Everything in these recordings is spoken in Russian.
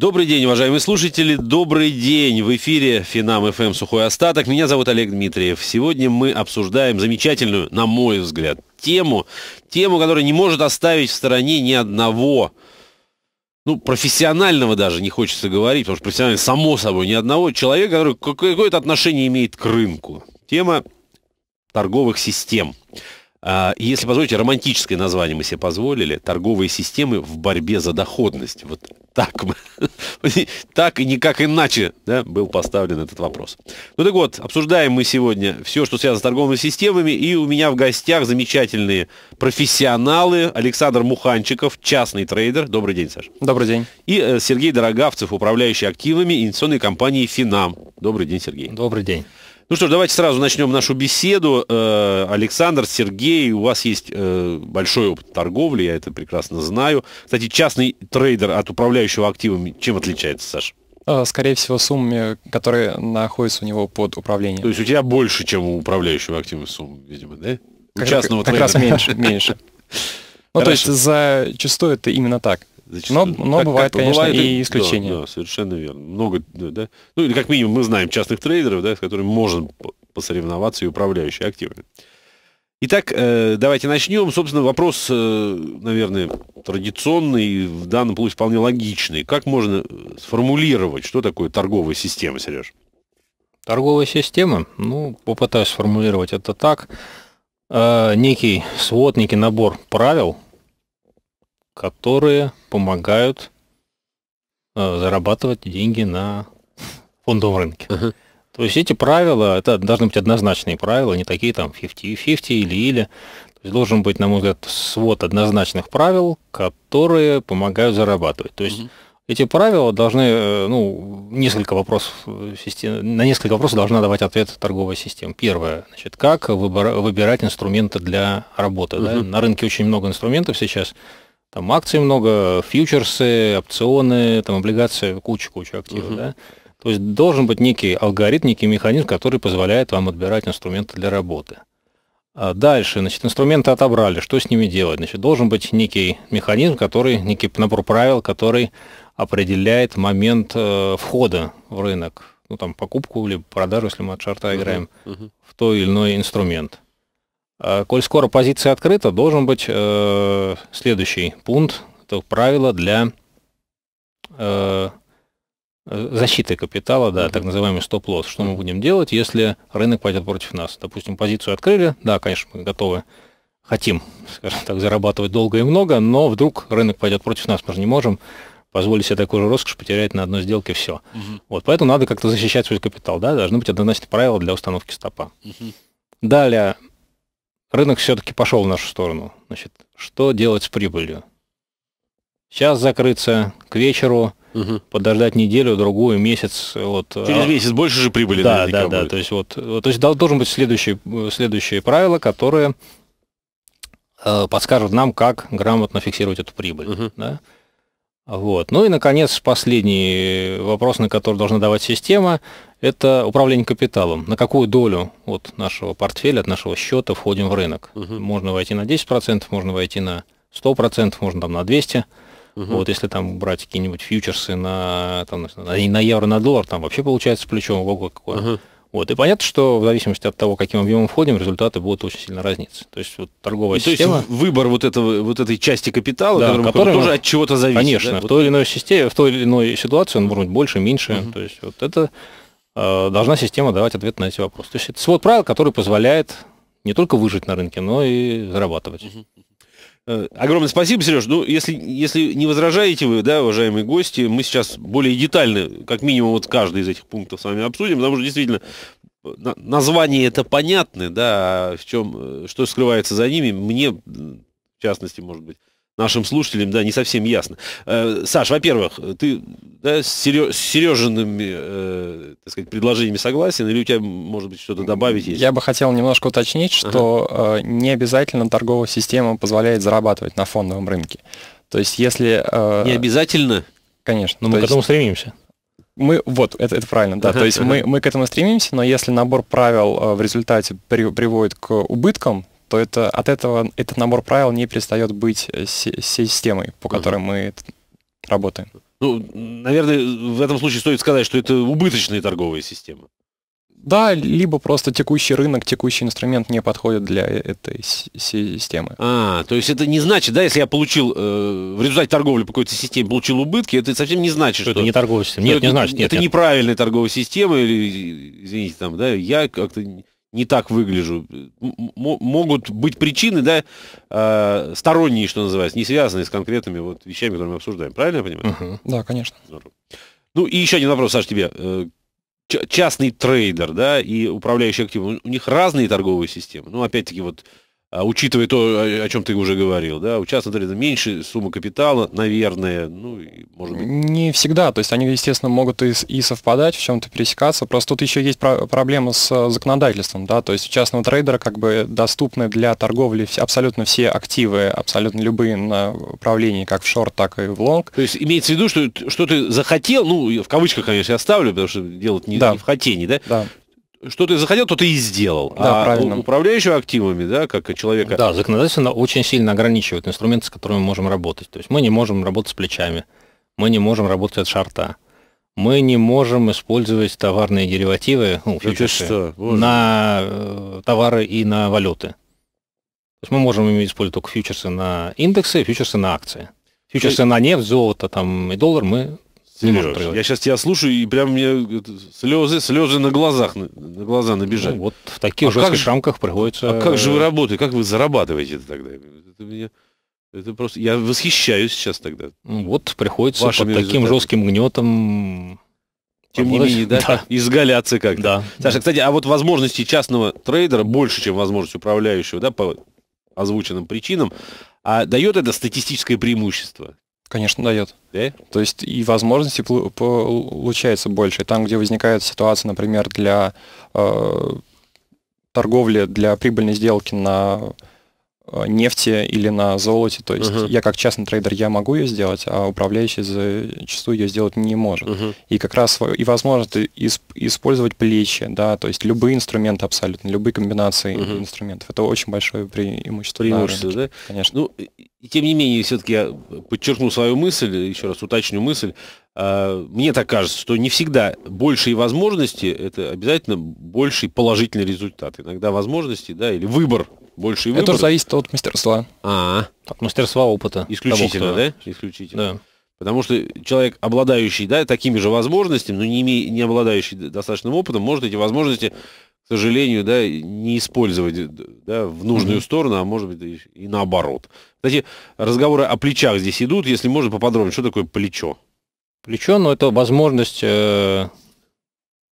Добрый день, уважаемые слушатели. Добрый день. В эфире Финам ФМ Сухой Остаток. Меня зовут Олег Дмитриев. Сегодня мы обсуждаем замечательную, на мой взгляд, тему. Тему, которая не может оставить в стороне ни одного ну, профессионального даже не хочется говорить, потому что профессионально, само собой, ни одного человека, который какое-то отношение имеет к рынку. Тема торговых систем. А, если позволите, романтическое название мы себе позволили. Торговые системы в борьбе за доходность. Вот так, так и никак иначе да, был поставлен этот вопрос. Ну так вот, обсуждаем мы сегодня все, что связано с торговыми системами, и у меня в гостях замечательные профессионалы Александр Муханчиков, частный трейдер. Добрый день, Саша. Добрый день. И э, Сергей Дорогавцев, управляющий активами инвестиционной компании «Финам». Добрый день, Сергей. Добрый день. Ну что ж, давайте сразу начнем нашу беседу. Э, Александр, Сергей, у вас есть э, большой опыт торговли, я это прекрасно знаю. Кстати, частный трейдер от управляющего активами чем отличается, Саша? Э, скорее всего, суммами, которые находятся у него под управлением. То есть у тебя больше, чем у управляющего активами суммы, видимо, да? Как, у частного как трейдера. раз меньше, меньше. Ну, то есть зачастую это именно так. Зачастую. Но, но как, бывает, как, конечно, бывает, и исключения. Да, да, совершенно верно. Много, да. Ну, или как минимум мы знаем частных трейдеров, да, с которыми можно посоревноваться и управляющие активами. Итак, э, давайте начнем. Собственно, вопрос, э, наверное, традиционный, в данном случае вполне логичный. Как можно э, сформулировать, что такое торговая система, Сереж? Торговая система, ну, попытаюсь сформулировать это так. Некий свод, некий набор правил, которые помогают э, зарабатывать деньги на фондовом рынке. Uh-huh. То есть эти правила, это должны быть однозначные правила, не такие там 50-50 или или. То есть должен быть, на мой взгляд, свод однозначных правил, которые помогают зарабатывать. То есть uh-huh. эти правила должны, э, ну, несколько вопросов, э, на несколько вопросов должна давать ответ торговая система. Первое, значит, как выбирать инструменты для работы. Uh-huh. Да? На рынке очень много инструментов сейчас там акций много, фьючерсы, опционы, там облигации, куча-куча активов, угу. да? То есть должен быть некий алгоритм, некий механизм, который позволяет вам отбирать инструменты для работы. А дальше, значит, инструменты отобрали, что с ними делать? Значит, должен быть некий механизм, который, некий набор правил, который определяет момент э, входа в рынок, ну там покупку или продажу, если мы от шарта играем, uh-huh. Uh-huh. в той или иной инструмент. Э, коль скоро позиция открыта, должен быть э, следующий пункт, это правило для э, защиты капитала, да, так называемый стоп-лосс. Что мы будем делать, если рынок пойдет против нас? Допустим, позицию открыли, да, конечно, мы готовы, хотим, скажем так, зарабатывать долго и много, но вдруг рынок пойдет против нас, мы же не можем позволить себе такую же роскошь потерять на одной сделке все. Угу. Вот, поэтому надо как-то защищать свой капитал, да, должны быть однозначные правила для установки стопа. Угу. Далее, рынок все-таки пошел в нашу сторону. Значит, что делать с прибылью? Сейчас закрыться к вечеру, угу. подождать неделю, другую, месяц. Вот. А Через месяц больше же прибыли. Да, да, да. Будет. То есть вот, то есть должен быть следующее, следующее правило, которое э, подскажут нам, как грамотно фиксировать эту прибыль. Угу. Да? Вот. Ну и, наконец, последний вопрос, на который должна давать система, это управление капиталом. На какую долю от нашего портфеля, от нашего счета входим в рынок? Угу. Можно войти на 10%, можно войти на 100%, можно там на 200%. Угу. Вот если там брать какие-нибудь фьючерсы на, там, на, евро, на доллар, там вообще получается плечом ого какое. Угу. Вот. И понятно, что в зависимости от того, каким объемом входим, результаты будут очень сильно разниться. То есть вот, торговая и система... То есть выбор вот, этого, вот этой части капитала, да, который, который тоже мы... от чего-то зависит. Конечно, да? в, вот... той или иной системе, в той или иной ситуации он может быть больше, меньше. Угу. То есть вот это Э, должна система давать ответ на эти вопросы. То есть это свод правил, который позволяет не только выжить на рынке, но и зарабатывать. Э, огромное спасибо, Сереж. Ну, если, если не возражаете вы, да, уважаемые гости, мы сейчас более детально, как минимум, вот каждый из этих пунктов с вами обсудим, потому что действительно э, название это понятно, да, а в чем, что скрывается за ними, мне, в частности, может быть, нашим слушателям, да, не совсем ясно. Э, Саш, во-первых, ты да, с, Сереж, Сережиными, э, так сказать, предложениями согласен, или у тебя, может быть, что-то добавить есть? Я бы хотел немножко уточнить, что ага. Э, не обязательно торговая система позволяет зарабатывать на фондовом рынке. То есть, если... Э, не обязательно? Конечно. Но ну, мы есть... к этому стремимся. Мы, вот, это, это правильно, да. uh то есть uh мы, мы к этому стремимся, но если набор правил э, в результате при, приводит к убыткам, то это, от этого этот набор правил не перестает быть э, системой, по которой мы работаем. Ну, наверное, в этом случае стоит сказать, что это убыточные торговые системы. Да, либо просто текущий рынок, текущий инструмент не подходит для э, этой системы. А, то есть это не значит, да, если я получил э, в результате торговли по какой-то системе, получил убытки, это совсем не значит, что... что это не торговая система. Нет, нет не значит. Нет, это нет. неправильная торговая система, или, извините, там, да, я как-то не так выгляжу. М могут быть причины, да, э, сторонние, что называется, не связанные с конкретными вот вещами, которые мы обсуждаем. Правильно я понимаю? Угу. Да, конечно. Здорово. Ну и еще один вопрос, Саш, тебе. Э, Ч частный трейдер, да, и управляющий активом, у них разные торговые системы. Ну, опять-таки, вот а учитывая то, о чем ты уже говорил, да, у частного трейдеров меньше суммы капитала, наверное, ну, может быть... Не всегда, то есть они, естественно, могут и, и совпадать, в чем-то пересекаться, просто тут еще есть про- проблема с э, законодательством, да, то есть у частного трейдера как бы доступны для торговли все, абсолютно все активы, абсолютно любые направления, как в шорт, так и в лонг. То есть имеется в виду, что, что ты захотел, ну, в кавычках, конечно, я оставлю, потому что делать не, да. не в хотении, да? да, что ты захотел, то ты и сделал. Да, а правильно. управляющего активами, да, как человека. Да, законодательство очень сильно ограничивает инструменты, с которыми мы можем работать. То есть мы не можем работать с плечами, мы не можем работать от шарта, мы не можем использовать товарные деривативы ну, фьючерсы, на э, товары и на валюты. То есть мы можем использовать только фьючерсы на индексы, фьючерсы на акции. Фьючерсы и... на нефть, золото там, и доллар мы Сереж, я сейчас тебя слушаю, и прям мне слезы, слезы на глазах, на, глаза набежали. Ну, вот в таких а жестких же, рамках приходится... А как же вы э, работаете, как вы зарабатываете -то тогда? Это меня... Это просто... Я восхищаюсь сейчас тогда. Ну, вот приходится Вашими под таким жестким гнетом... Тем не менее, да? да. Изгаляться как-то. Да. Саша, кстати, а вот возможности частного трейдера больше, чем возможность управляющего, да, по озвученным причинам, а дает это статистическое преимущество. Конечно, дает. Yeah. То есть и возможности получается больше. Там, где возникает ситуация, например, для э, торговли, для прибыльной сделки на э, нефти или на золоте. То есть uh-huh. я как частный трейдер я могу ее сделать, а управляющий зачастую ее сделать не может. Uh-huh. И как раз и возможно использовать плечи, да, то есть любые инструменты абсолютно, любые комбинации uh-huh. инструментов. Это очень большое преимущество. Преимущество, да? Конечно. Ну, и тем не менее, все-таки я подчеркну свою мысль, еще раз уточню мысль. А, мне так кажется, что не всегда большие возможности – это обязательно больший положительный результат. Иногда возможности, да, или выбор, больший выбор. Это зависит от мастерства. А, -а, -а. От мастерства, опыта. Исключительно, того, кто... да? Исключительно. Да. Потому что человек, обладающий да, такими же возможностями, но не, име, не обладающий достаточным опытом, может эти возможности сожалению, да, не использовать э, да, в нужную mm-hmm. сторону, а может быть и наоборот. Кстати, разговоры о плечах здесь идут, если можно поподробнее, что такое плечо? Плечо, ну, это возможность э,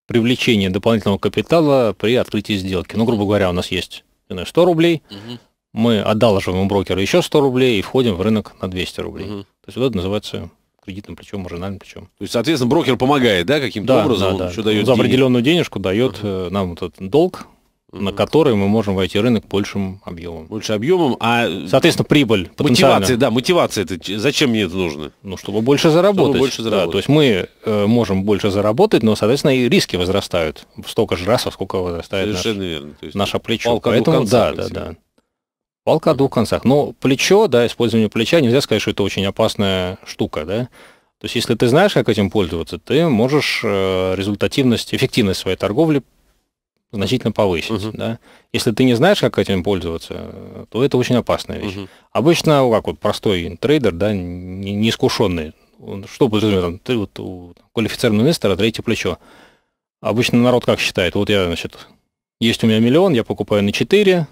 привлечения дополнительного капитала при открытии сделки. Ну, грубо говоря, у нас есть 100 рублей, угу. мы одалживаем у брокера еще 100 рублей и входим в рынок на 200 рублей. Угу. То есть вот это называется кредитным плечом, маржинальным плечом. То есть, соответственно, брокер помогает, да, каким-то да, образом? Да, да. Еще дает За определенную денежку дает uh-huh. нам вот этот долг, uh-huh. на который мы можем войти в рынок большим объемом. Больше объемом, а... Э, соответственно, прибыль Мотивация, да, мотивация. Это, зачем мне это нужно? Ну, чтобы больше заработать. Чтобы больше заработать. Да, то есть мы э, можем больше заработать, но, соответственно, и риски возрастают столько же раз, во сколько возрастает Совершенно наш, верно. То есть наша плечо. Поэтому, да, да, да. Палка о двух концах. Но ну, плечо, да, использование плеча, нельзя сказать, что это очень опасная штука, да. То есть, если ты знаешь, как этим пользоваться, ты можешь э, результативность, эффективность своей торговли значительно повысить. Uh-huh. Да? Если ты не знаешь, как этим пользоваться, то это очень опасная вещь. Uh-huh. Обычно, как вот простой трейдер, да, неискушенный, не что подразумевает, ты вот у квалифицированного инвестора третье плечо. Обычно народ как считает, вот я, значит, есть у меня миллион, я покупаю на 4,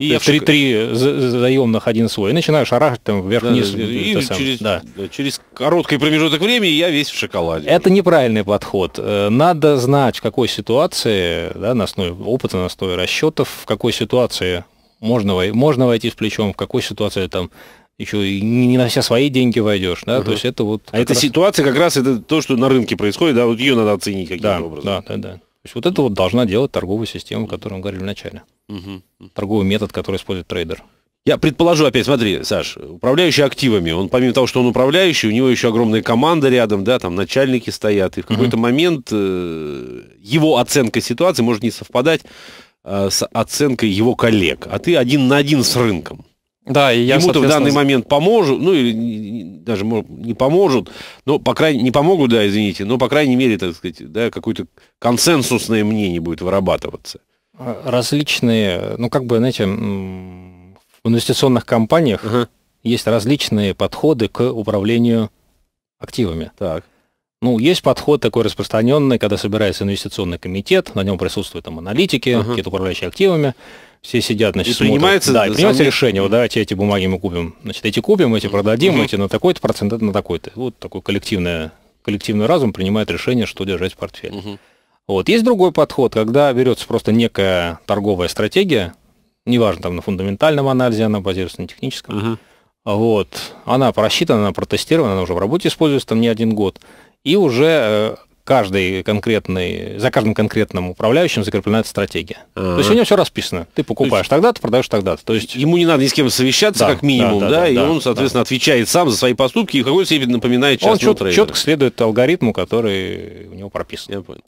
и я три, три заемных, один свой. И начинаю шарахать там вверх-вниз. Да, и сам. через, да. Да, через короткий промежуток времени я весь в шоколаде. Это неправильный подход. Э, надо знать, в какой ситуации, да, на основе опыта, на основе расчетов, в какой ситуации можно, можно войти с плечом, в какой ситуации там еще и не на все свои деньги войдешь, да, угу. то есть это вот. А эта раз... ситуация как раз это то, что на рынке происходит, да, вот ее надо оценить каким-то да, образом. Да, да, да. То есть вот это вот должна делать торговая система, о которой мы говорили вначале. Угу. Торговый метод, который использует трейдер. Я предположу опять, смотри, Саш, управляющий активами, он помимо того, что он управляющий, у него еще огромная команда рядом, да, там начальники стоят, и в какой-то угу. момент э, его оценка ситуации может не совпадать э, с оценкой его коллег, а ты один на один с рынком. Да, и я, Ему-то в данный момент поможут, ну, или даже не поможут, но, по крайней не помогут, да, извините, но, по крайней мере, так сказать, да, какое-то консенсусное мнение будет вырабатываться. А, различные, ну, как бы, знаете, в инвестиционных компаниях uh-huh. есть различные подходы к управлению активами. Так. Ну, есть подход такой распространенный, когда собирается инвестиционный комитет, на нем присутствуют там аналитики, uh-huh. какие-то управляющие активами, все сидят, значит, и смотрят. принимается, да, и принимается решение, вот давайте эти бумаги мы купим, значит, эти купим, эти продадим, угу. эти на такой-то процент, это на такой-то. Вот такой коллективное, коллективный разум принимает решение, что держать в портфеле. Угу. Вот. Есть другой подход, когда берется просто некая торговая стратегия, неважно, там на фундаментальном анализе она базируется, на техническом, угу. Вот. Она просчитана, она протестирована, она уже в работе используется там не один год. И уже э, каждый конкретный, за каждым конкретным управляющим закреплена эта стратегия. А-а-а. То есть а. у него все расписано. Ты покупаешь есть... тогда-то, продаешь тогда-то. То есть ему не надо ни с кем совещаться, да, как минимум, да, да, да, да и да, он, соответственно, да. отвечает сам за свои поступки и в какой степени напоминает частного он чет- четко следует алгоритму, который у него прописан. Я понял.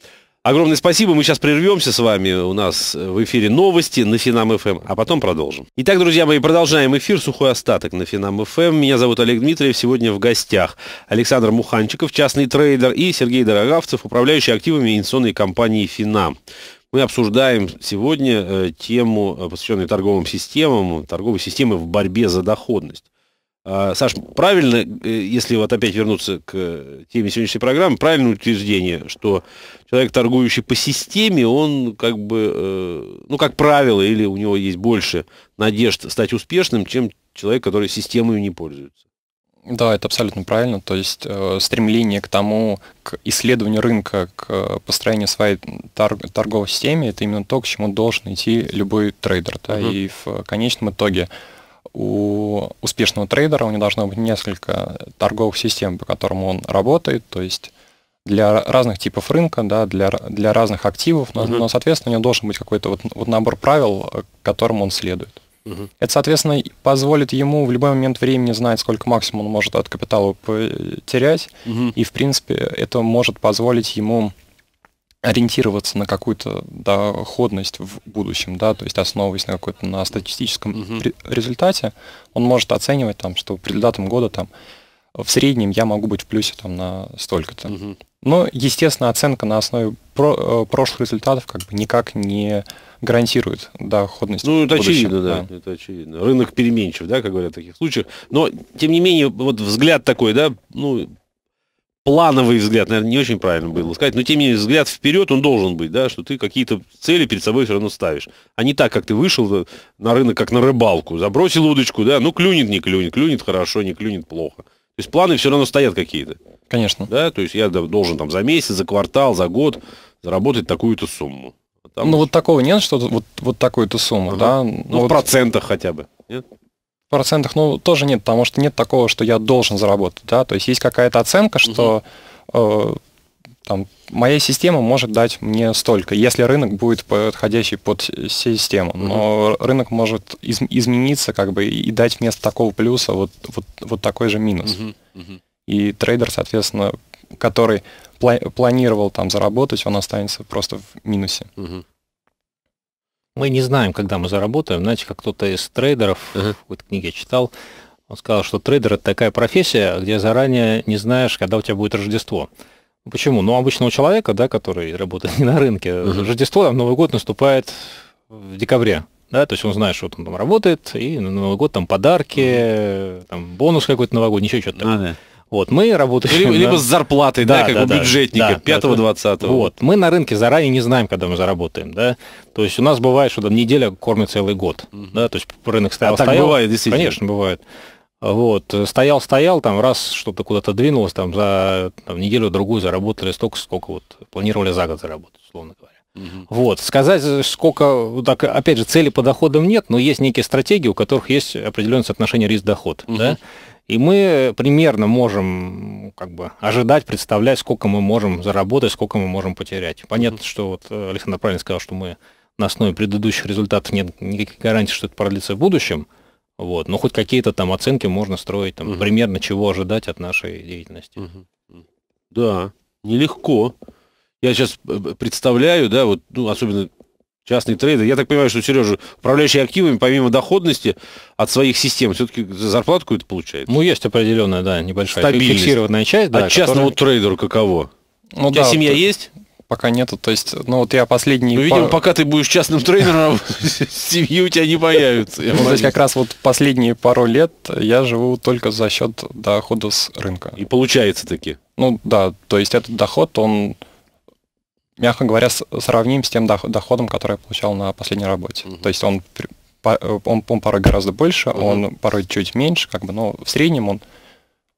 Огромное спасибо. Мы сейчас прервемся с вами. У нас э, в эфире новости на Финам ФМ, эм, а потом продолжим. Итак, друзья мои, продолжаем эфир «Сухой остаток» на Финам ФМ. Эм. Меня зовут Олег Дмитриев. Сегодня в гостях Александр Муханчиков, частный трейдер, и Сергей Дорогавцев, управляющий активами инвестиционной компании «Финам». Мы обсуждаем сегодня э, тему, э, посвященную торговым системам, торговой системы в борьбе за доходность. А, Саш, правильно, э, если вот опять вернуться к теме сегодняшней программы, правильное утверждение, что человек, торгующий по системе, он как бы, э, ну, как правило, или у него есть больше надежд стать успешным, чем человек, который системой не пользуется. Да, это абсолютно правильно. То есть э, стремление к тому, к исследованию рынка, к э, построению своей тор- торговой системы, это именно то, к чему должен идти любой трейдер. Да? Uh-huh. И в конечном итоге у успешного трейдера у него должно быть несколько торговых систем, по которым он работает, то есть для разных типов рынка, да, для, для разных активов, но, uh-huh. но, соответственно, у него должен быть какой-то вот, вот набор правил, которым он следует. Uh-huh. Это, соответственно, позволит ему в любой момент времени знать, сколько максимум он может от капитала потерять, uh-huh. и, в принципе, это может позволить ему ориентироваться на какую-то доходность в будущем, да, то есть основываясь на какой-то на статистическом uh-huh. результате, он может оценивать там, что при датам года там в среднем я могу быть в плюсе там на столько-то. Uh-huh. Но, естественно, оценка на основе про- э, прошлых результатов как бы никак не гарантирует доходность. Ну, это очевидно, да, да. Это очевидно. Рынок переменчив, да, как говорят в таких случаях. Но, тем не менее, вот взгляд такой, да, ну, плановый взгляд, наверное, не очень правильно было сказать, но тем не менее взгляд вперед, он должен быть, да, что ты какие-то цели перед собой все равно ставишь, а не так, как ты вышел э, на рынок, как на рыбалку, забросил удочку, да, ну клюнет, не клюнет, клюнет хорошо, не клюнет плохо. То есть планы все равно стоят какие-то. Конечно. Да, то есть я должен там за месяц, за квартал, за год заработать такую-то сумму. А там ну, уж... вот такого нет, что вот, вот такую-то сумму, ага. да? Ну, ну, в процентах хотя бы, нет? процентах, ну, тоже нет, потому что нет такого, что я должен заработать, да, то есть есть какая-то оценка, что угу. э, там, моя система может дать мне столько, если рынок будет подходящий под систему, угу. но рынок может из, измениться, как бы, и дать вместо такого плюса вот, вот, вот такой же минус. Угу. Угу. И трейдер, соответственно, который планировал там заработать, он останется просто в минусе. Угу. Мы не знаем, когда мы заработаем. Знаете, как кто-то из трейдеров, uh-huh. в какой книге я читал, он сказал, что трейдер – это такая профессия, где заранее не знаешь, когда у тебя будет Рождество. Ну, почему? Ну, обычного человека, да, который работает не на рынке, uh-huh. Рождество, там, Новый год наступает в декабре. Да, то есть он знает, что он там работает, и на Новый год там подарки, там бонус какой-то новогодний, еще что-то. Uh-huh. Ну вот, мы работаем... Либо, на... либо с зарплатой, да, да как да, у да, бюджетника, да, 5-20. Вот, мы на рынке заранее не знаем, когда мы заработаем, да. То есть у нас бывает, что там неделя кормит целый год, mm-hmm. да, то есть рынок стоял, а стоял. так бывает, действительно. Конечно, бывает. Вот, стоял-стоял, там раз что-то куда-то двинулось, там за неделю-другую заработали столько, сколько вот планировали за год заработать, условно говоря. Вот. Сказать, сколько, так, опять же, цели по доходам нет, но есть некие стратегии, у которых есть определенное соотношение риск-доход. Угу. Да? И мы э, примерно можем как бы ожидать, представлять, сколько мы можем заработать, сколько мы можем потерять. Понятно, mm-hmm. что вот э, Александр правильно сказал, что мы на основе предыдущих результатов нет никаких гарантий, что это продлится в будущем. Вот, но хоть какие-то там оценки можно строить, там, Mm-hmm. примерно чего ожидать от нашей деятельности. Mm-hmm. Да, нелегко. Я сейчас э, представляю, да, вот, ну, особенно Частный трейдер. Я так понимаю, что Сережа, управляющий активами, помимо доходности от своих систем, все-таки зарплату какую-то получает? Ну, есть определенная, да, небольшая Стабильность. фиксированная часть. Да, от частного которая... трейдера каково? Ну, У тебя да, семья вот... есть? пока нету. То есть, ну вот я последний... Ну, видимо, пар... пока ты будешь частным тренером, семьи у тебя не появятся. Ну, то есть как раз вот последние пару лет я живу только за счет дохода с рынка. И получается таки. Ну да, то есть этот доход, он мягко говоря, сравним с тем доходом, который я получал на последней работе. Угу. То есть он, э, он, он порой гораздо больше, угу. он порой чуть меньше, как бы, но в среднем он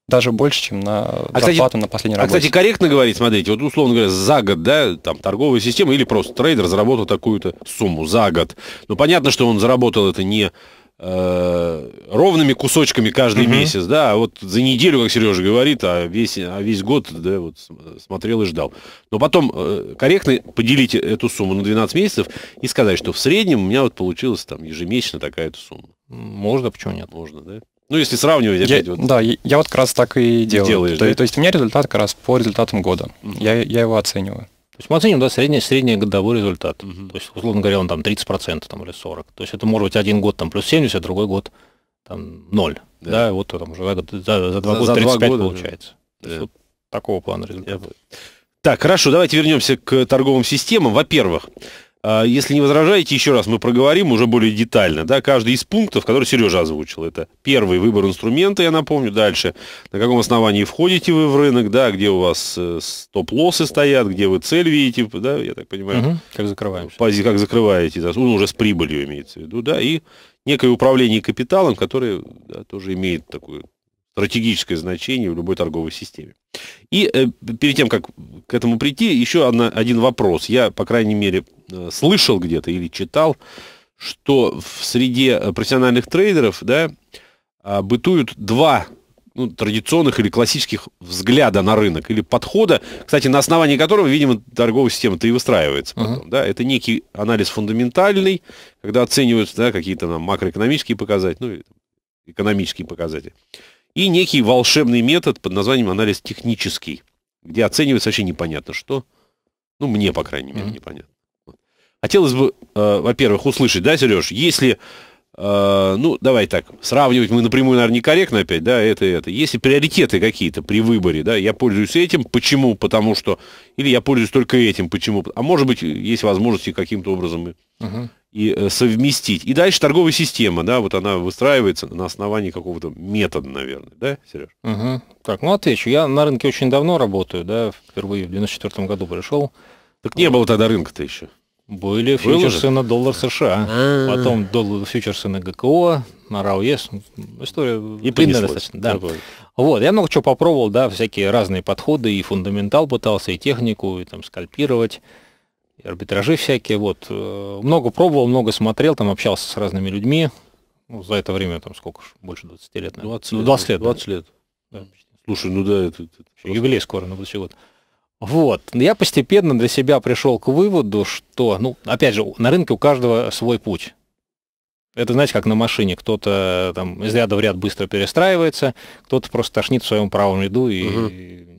даже больше, чем на а, зарплату кстати, на последней работе. А, кстати, корректно говорить, смотрите, вот условно говоря, за год, да, там, торговая система или просто трейдер заработал такую-то сумму за год. Ну, понятно, что он заработал это не э, ровными кусочками каждый угу. месяц, да, а вот за неделю, как Сережа говорит, а весь, а весь год, да, вот смотрел и ждал. Но потом э, корректно поделить эту сумму на 12 месяцев и сказать, что в среднем у меня вот получилась там ежемесячно такая-то сумма. Можно, почему нет? Можно, да. Ну, если сравнивать опять. Я, вот. Да, я, вот как раз так и делаю. Делаешь, то, да? то есть у меня результат как раз по результатам года. Угу. Я, я его оцениваю. То есть мы оценим, да, средний, средний годовой результат. Угу. То есть, условно говоря, он там 30% там, или 40%. То есть это может быть один год там плюс 70, а другой год там, ноль. Да. да, вот там уже за, за два за, года за 35 года получается. Да. Есть, вот такого плана результат. Я... Так, хорошо, давайте вернемся к торговым системам. Во-первых, а, если не возражаете, еще раз мы проговорим уже более детально. Да, каждый из пунктов, который Сережа озвучил, это первый выбор инструмента, я напомню, дальше, на каком основании входите вы в рынок, да, где у вас э, стоп-лоссы стоят, где вы цель видите, да, я так понимаю. Угу. Как закрываем Пози, как закрываете, да, ну, уже с прибылью имеется в виду, да, и некое управление капиталом, которое да, тоже имеет такое стратегическое значение в любой торговой системе. И э, перед тем, как к этому прийти, еще одна, один вопрос. Я, по крайней мере, э, слышал где-то или читал, что в среде э, профессиональных трейдеров да, а, бытуют два ну, традиционных или классических взгляда на рынок или подхода, кстати, на основании которого, видимо, торговая система-то и выстраивается uh-huh. потом. Да? Это некий анализ фундаментальный, когда оцениваются да, какие-то там, макроэкономические показатели, ну, экономические показатели. И некий волшебный метод под названием анализ технический, где оценивается вообще непонятно что. Ну, мне, по крайней мере, uh-huh. непонятно. Хотелось бы, э, во-первых, услышать, да, Сереж, если Э, ну, давай так, сравнивать мы напрямую, наверное, некорректно опять, да, это это. Если приоритеты какие-то при выборе, да, я пользуюсь этим, почему? Потому что, или я пользуюсь только этим, почему? А может быть, есть возможности каким-то образом uh-huh. и э, совместить. И дальше торговая система, да, вот она выстраивается на основании какого-то метода, наверное, да, Сереж? Uh-huh. Так, ну отвечу. Я на рынке очень давно работаю, да, впервые в 94 году пришел. Так не было тогда рынка-то еще. Были фьючерсы на доллар США, А-а-а. потом доллар, фьючерсы на ГКО, на РАОЕС. Ну, история и длинная достаточно. Да. Вот, я много чего попробовал, да, всякие разные подходы, и фундаментал пытался, и технику, и там скальпировать, и арбитражи всякие. Вот, э, много пробовал, много смотрел, там общался с разными людьми. Ну, за это время, там, сколько ж, больше 20 лет, наверное. 20 ну, лет. Ну, 20 лет. 20 лет. Да. Слушай, ну да, это... это Юбилей скоро на будущий год. Вот. Вот. Я постепенно для себя пришел к выводу, что, ну, опять же, на рынке у каждого свой путь. Это, знаете, как на машине. Кто-то э, там из ряда в ряд быстро перестраивается, кто-то просто тошнит в своем правом ряду и, угу.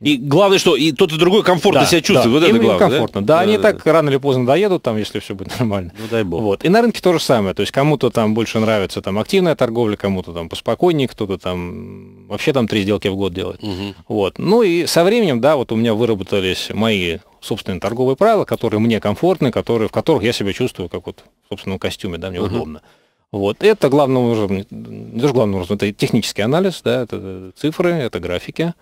И главное, что и тот и другой комфортно да, себя чувствует. Да. Вот им, это главное, комфортно. Да, да, да они да, так рано или поздно доедут, там, если все будет нормально. Ну дай бог. Вот. И на рынке то же самое. То есть кому-то там больше нравится там активная торговля, кому-то там поспокойнее, кто-то там вообще там три сделки в год делает. Угу. Вот. Ну и со временем, да, вот у меня выработались мои собственные торговые правила, которые мне комфортны, которые, в которых я себя чувствую как вот в собственном костюме, да, мне угу. удобно. Вот. Это главным образом, не то, что это технический анализ, да, это цифры, это графики.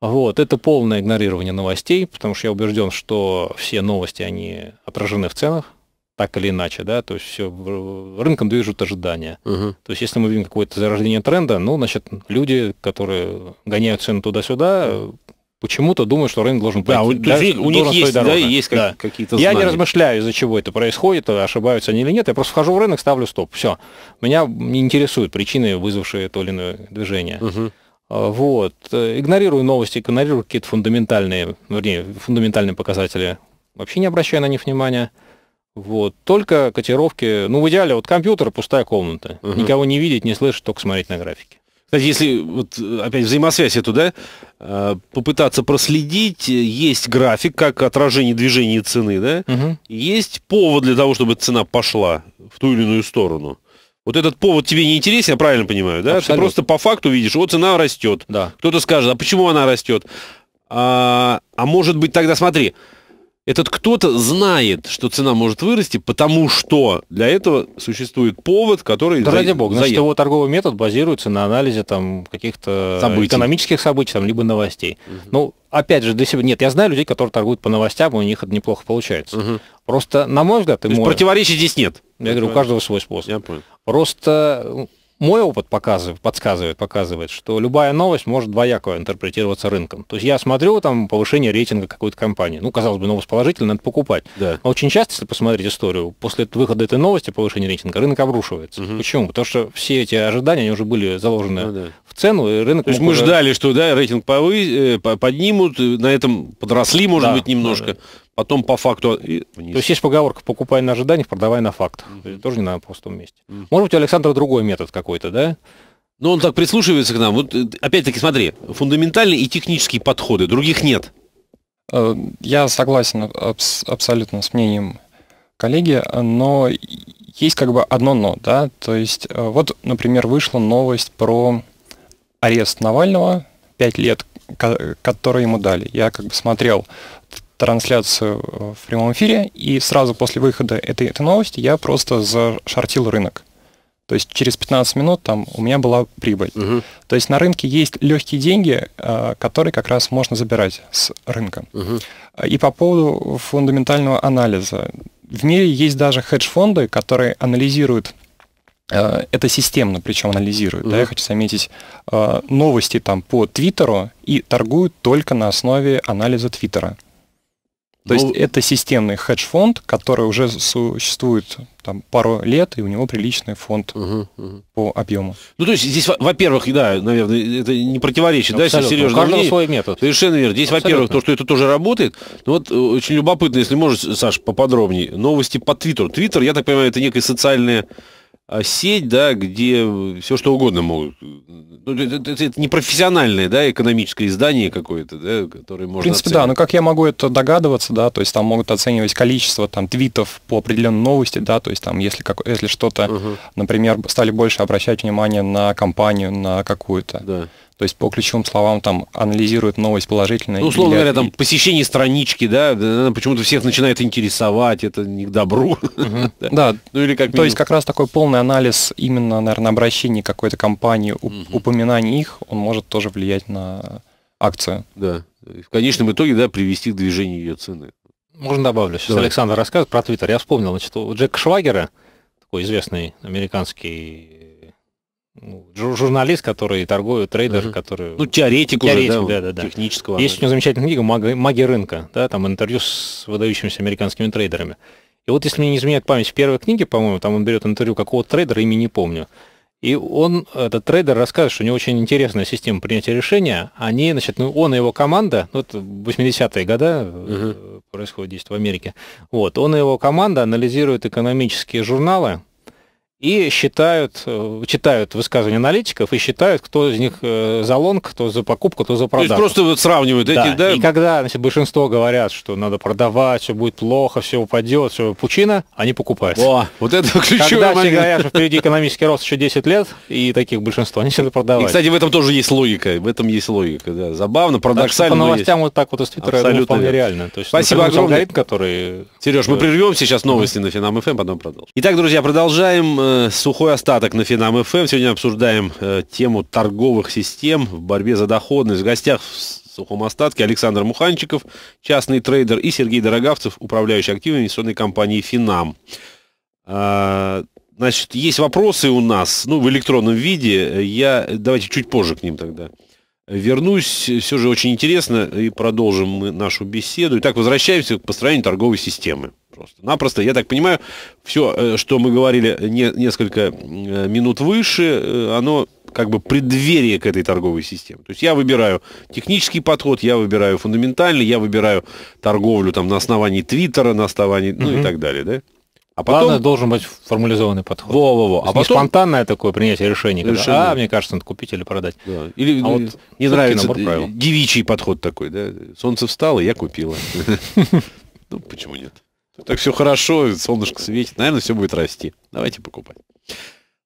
Вот, это полное игнорирование новостей, потому что я убежден, что все новости, они отражены в ценах, так или иначе, да, то есть все, рынком движут ожидания. Угу. То есть если мы видим какое-то зарождение тренда, ну, значит, люди, которые гоняют цены туда-сюда, почему-то думают, что рынок должен да, пойти. Да, у, да, у них есть, дороже. да, есть как, да. какие-то Я не размышляю, из-за чего это происходит, ошибаются они или нет. Я просто вхожу в рынок, ставлю стоп. Все. Меня не интересуют причины, вызвавшие то или иное движение. Угу. А, вот. Э, игнорирую новости, игнорирую какие-то фундаментальные, ну, вернее, фундаментальные показатели. Вообще не обращаю на них внимания. Вот. Только котировки. Ну, в идеале, вот компьютер, пустая комната. Угу. Никого не видеть, не слышать, только смотреть на графики. Кстати, если вот э, опять взаимосвязь эту, да, э, попытаться проследить, есть график, как отражение движения цены, да, угу. есть повод для того, чтобы цена пошла в ту или иную сторону. Вот этот повод тебе не интересен, я правильно понимаю, да? Абсолютно. Ты просто по факту видишь, вот цена растет. Да. Кто-то скажет, а почему она растет? А, а может быть тогда, смотри, этот кто-то знает, что цена может вырасти, потому что для этого существует повод, который... Да за... ради бога, значит, его торговый метод базируется на анализе там каких-то событий. экономических событий, там, либо новостей. Угу. Ну, опять же, для себя... Нет, я знаю людей, которые торгуют по новостям, у них это неплохо получается. Угу. Просто, на мой взгляд... Ты То можешь... противоречий здесь нет? Я говорю, у каждого свой способ. Я понял. Просто мой опыт показывает, подсказывает, показывает, что любая новость может двояко интерпретироваться рынком. То есть я смотрю там повышение рейтинга какой-то компании. Ну, казалось бы, новость положительная, надо покупать. Да. Но очень часто, если посмотреть историю, после выхода этой новости повышения рейтинга рынок обрушивается. Угу. Почему? Потому что все эти ожидания, они уже были заложены ну, да. в цену, и рынок... То есть мы уже... ждали, что да, рейтинг повы... Э, поднимут, на этом подросли, может да, быть, немножко. Да, да потом по факту и вниз. То есть есть поговорка «покупай на ожиданиях, продавай на факт». Mm-hmm. тоже не на пустом месте. Mm-hmm. Может быть, у Александра другой метод какой-то, да? Но ну, он так прислушивается к нам. Вот, э, опять-таки, смотри, фундаментальные и технические подходы, других нет. Э, я согласен абс- абсолютно с мнением коллеги, но есть как бы одно но, да, то есть э, вот, например, вышла новость про арест Навального, 5 лет, которые ему дали. Я как бы смотрел трансляцию э, в прямом эфире, и сразу после выхода этой, этой новости я просто зашортил рынок. То есть через 15 минут там у меня была прибыль. Угу. То есть на рынке есть легкие деньги, э, которые как раз можно забирать с рынка. Угу. И по поводу фундаментального анализа. В мире есть даже хедж-фонды, которые анализируют э, это системно, причем анализируют. Угу. Да, я хочу заметить новости там по Твиттеру и торгуют только на основе анализа Твиттера. То ну, есть это системный хедж-фонд, который уже существует там пару лет, и у него приличный фонд угу, угу. по объему. Ну, то есть здесь, во-первых, да, наверное, это не противоречит, Абсолютно. да, Сережа? У каждого свой метод. Совершенно верно. Здесь, во-первых, то, что это тоже работает. Ну, вот э, очень любопытно, если можешь, Саш, поподробнее, новости по Твиттеру. Твиттер, я так понимаю, это некая социальная а, сеть, да, где э, все что угодно могут. Ну, это, это, это не профессиональное, да, экономическое издание какое-то, да, которое можно. В принципе, оценивать. да. Но как я могу это догадываться, да, то есть там могут оценивать количество там твитов по определенной новости, да, то есть там если как, если что-то, угу. например, стали больше обращать внимание на компанию, на какую-то. Да то есть по ключевым словам там анализируют новость положительная. Ну, условно или... говоря, там посещение странички, да, почему-то всех начинает интересовать, это не к добру. Да, ну или как То есть как раз такой полный анализ именно, наверное, обращения какой-то компании, упоминаний их, он может тоже влиять на акцию. Да. В конечном итоге, да, привести к движению ее цены. Можно добавлю, сейчас Александр рассказывает про Твиттер. Я вспомнил, значит, у Джека Швагера, такой известный американский ну, журналист, который торгует, трейдер, угу. который... Ну, теоретик, теоретик уже, да, да, да, технического. Есть у него замечательная книга маги рынка», да, там интервью с выдающимися американскими трейдерами. И вот если мне не изменяет память в первой книге, по-моему, там он берет интервью какого то трейдера, имя не помню. И он, этот трейдер, рассказывает, что у него очень интересная система принятия решения. Они, значит, ну, он и его команда, ну, это 80-е годы угу. происходит здесь в Америке, вот, он и его команда анализируют экономические журналы, и считают, э, читают высказывания аналитиков и считают, кто из них э, за лонг, кто за покупку, кто за продажу. То есть просто вот сравнивают да. эти, да? И когда значит, большинство говорят, что надо продавать, все будет плохо, все упадет, все пучина, они покупают. О, вот это ключевой когда все говорят, что впереди экономический рост еще 10 лет, и таких большинство, они всегда продавать. И, кстати, в этом тоже есть логика, в этом есть логика, да. Забавно, парадоксально. Так, по новостям есть. вот так вот из Твиттера, Абсолютно думаю, вполне реально. То есть, Спасибо огромное. Который... Сереж, мы э, прервем сейчас новости на Финам ФМ, эм, потом продолжим. Итак, друзья, продолжаем сухой остаток на Финам ФМ. Эм. Сегодня обсуждаем э, тему торговых систем в борьбе за доходность. В гостях в сухом остатке Александр Муханчиков, частный трейдер, и Сергей Дороговцев, управляющий активами инвестиционной компании Финам. А, значит, есть вопросы у нас, ну, в электронном виде. Я, давайте чуть позже к ним тогда вернусь. Все же очень интересно и продолжим мы нашу беседу. Итак, возвращаемся к построению торговой системы. Просто-напросто, я так понимаю, все, э, что мы говорили не, несколько э, минут выше, э, оно как бы преддверие к этой торговой системе. То есть я выбираю технический подход, я выбираю фундаментальный, я выбираю торговлю там на основании Твиттера, на основании, ну угу. и так далее, да? А потом... Главное, должен быть формализованный подход. Во, во, во. А потом... Не спонтанное такое принятие решения, когда, а, мне кажется, надо купить или продать. Да. Или а вот не нравится девичий подход такой, да? Солнце встало, я купила. Ну, почему нет? Так все хорошо, солнышко светит. Наверное, все будет расти. Давайте покупать.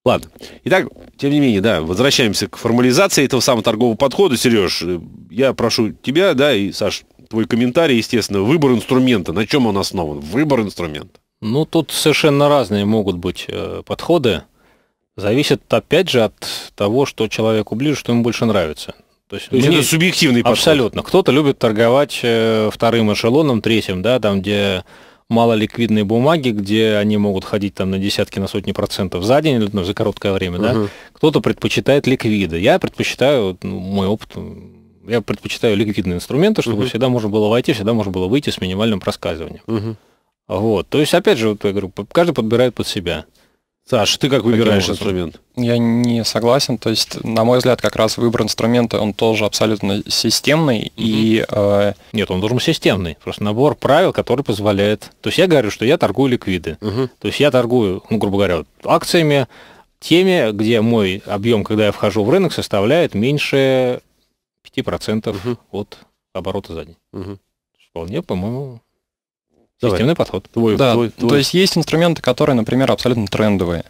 Ладно. Итак, тем не менее, да, возвращаемся к формализации этого самого торгового подхода. Сереж, я прошу тебя, да, и, Саш, твой комментарий, естественно, выбор инструмента. На чем он основан? Выбор инструмента. Ну, тут совершенно разные могут быть э, подходы. Зависит, опять же, от того, что человеку ближе, что ему больше нравится. То есть, То есть мне... это субъективный подход. Абсолютно. Кто-то любит торговать э, вторым эшелоном, третьим, да, там, где малоликвидные бумаги, где они могут ходить там на десятки, на сотни процентов за день или ну, за короткое время, угу. да. Кто-то предпочитает ликвиды. Я предпочитаю, ну, мой опыт, я предпочитаю ликвидные инструменты, чтобы угу. всегда можно было войти, всегда можно было выйти с минимальным просказыванием. Угу. Вот. То есть, опять же, вот я говорю, каждый подбирает под себя. Саш, ты как выбираешь инструмент? Я не согласен. То есть, на мой взгляд, как раз выбор инструмента, он тоже абсолютно системный. Угу. И, э... Нет, он должен быть системный. Просто набор правил, который позволяет... То есть я говорю, что я торгую ликвиды. Угу. То есть я торгую, ну, грубо говоря, акциями, теми, где мой объем, когда я вхожу в рынок, составляет меньше 5% угу. от оборота за день. Угу. Вполне, по-моему, Давай. Системный подход. Твой, да, твой, твой. То есть есть инструменты, которые, например, абсолютно трендовые.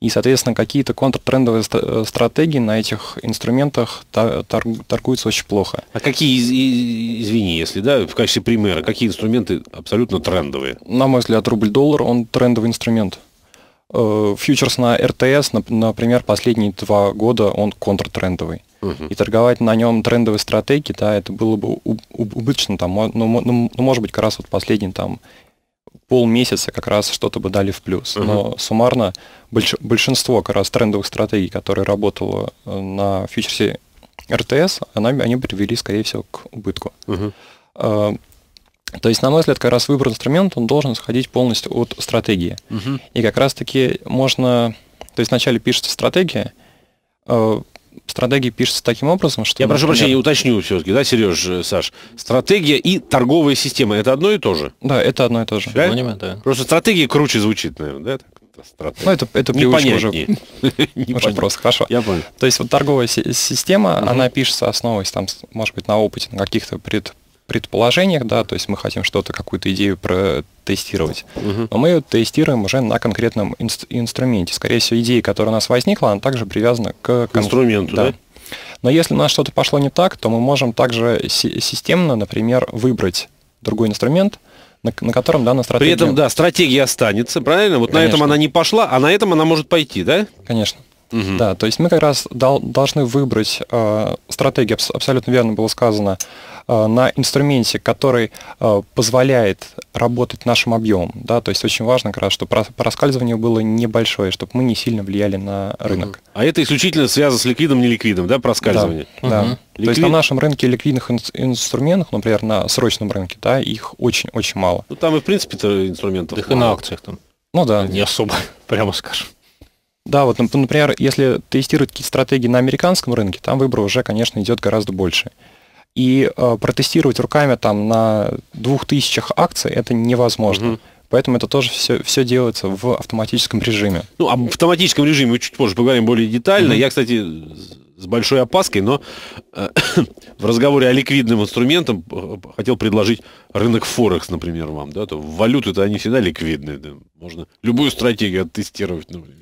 И, соответственно, какие-то контртрендовые э, стратегии на этих инструментах торгуются очень плохо. А какие, извини, если да, в качестве примера, какие инструменты абсолютно трендовые? На мой взгляд, рубль-доллар, он трендовый инструмент. Э, фьючерс на РТС, например, последние два года, он контртрендовый и торговать на нем трендовой стратегии, да, это было бы убыточно, там, ну, ну, ну, может быть, как раз вот последний там полмесяца как раз что-то бы дали в плюс. Но суммарно больш, большинство как раз трендовых стратегий, которые работало э, на фьючерсе РТС, она, они привели, скорее всего, к убытку. Э, то есть, на мой взгляд, как раз выбор инструмента, он должен сходить полностью от стратегии. Угу. И как раз-таки можно... То есть, вначале пишется стратегия, э, стратегии пишется таким образом, что... Я например, прошу прощения, уточню все-таки, да, Сереж, э, Саш? Стратегия и торговая система – это одно и то же? Да, это одно и то же. Фигониме, ну, да? Просто стратегия круче звучит, наверное, да? стратегия. Ну, это, это привычка уже, уже просто, хорошо. Я понял. То есть вот торговая система, она пишется основываясь, там, может быть, на опыте, на каких-то пред, предположениях, да, то есть мы хотим что-то, какую-то идею протестировать, угу. но мы ее тестируем уже на конкретном инст- инструменте. Скорее всего, идея, которая у нас возникла, она также привязана к, к инструменту, да. да? Но если у нас что-то пошло не так, то мы можем также си- системно, например, выбрать другой инструмент, на, на котором данная стратегия... При этом, да, стратегия останется, правильно? Вот Конечно. на этом она не пошла, а на этом она может пойти, да? Конечно. Угу. Да, то есть мы как раз дол- должны выбрать э, стратегию, абс- абсолютно верно было сказано, э, на инструменте, который э, позволяет работать нашим объемом. Да, то есть очень важно как раз, чтобы проскальзывание было небольшое, чтобы мы не сильно влияли на рынок. Угу. А это исключительно связано с ликвидом, не ликвидом, да, проскальзывание? Да. Угу. да. Ликвид... То есть на нашем рынке ликвидных ин- инструментов, например, на срочном рынке, да, их очень-очень мало. Ну там и в принципе-то инструментов. Да и на акциях там. Ну да. Не особо, прямо скажем. Да, вот, например, если тестировать какие-то стратегии на американском рынке, там выбор уже, конечно, идет гораздо больше. И э, протестировать руками там на двух тысячах акций это невозможно. Угу. Поэтому это тоже все, все делается в автоматическом режиме. Ну, об автоматическом режиме мы чуть позже поговорим более детально. Угу. Я, кстати, с большой опаской, но э, в разговоре о ликвидном инструментом э, хотел предложить рынок Форекс, например, вам. Да? То валюты-то они всегда ликвидные. Да? Можно любую стратегию оттестировать, например.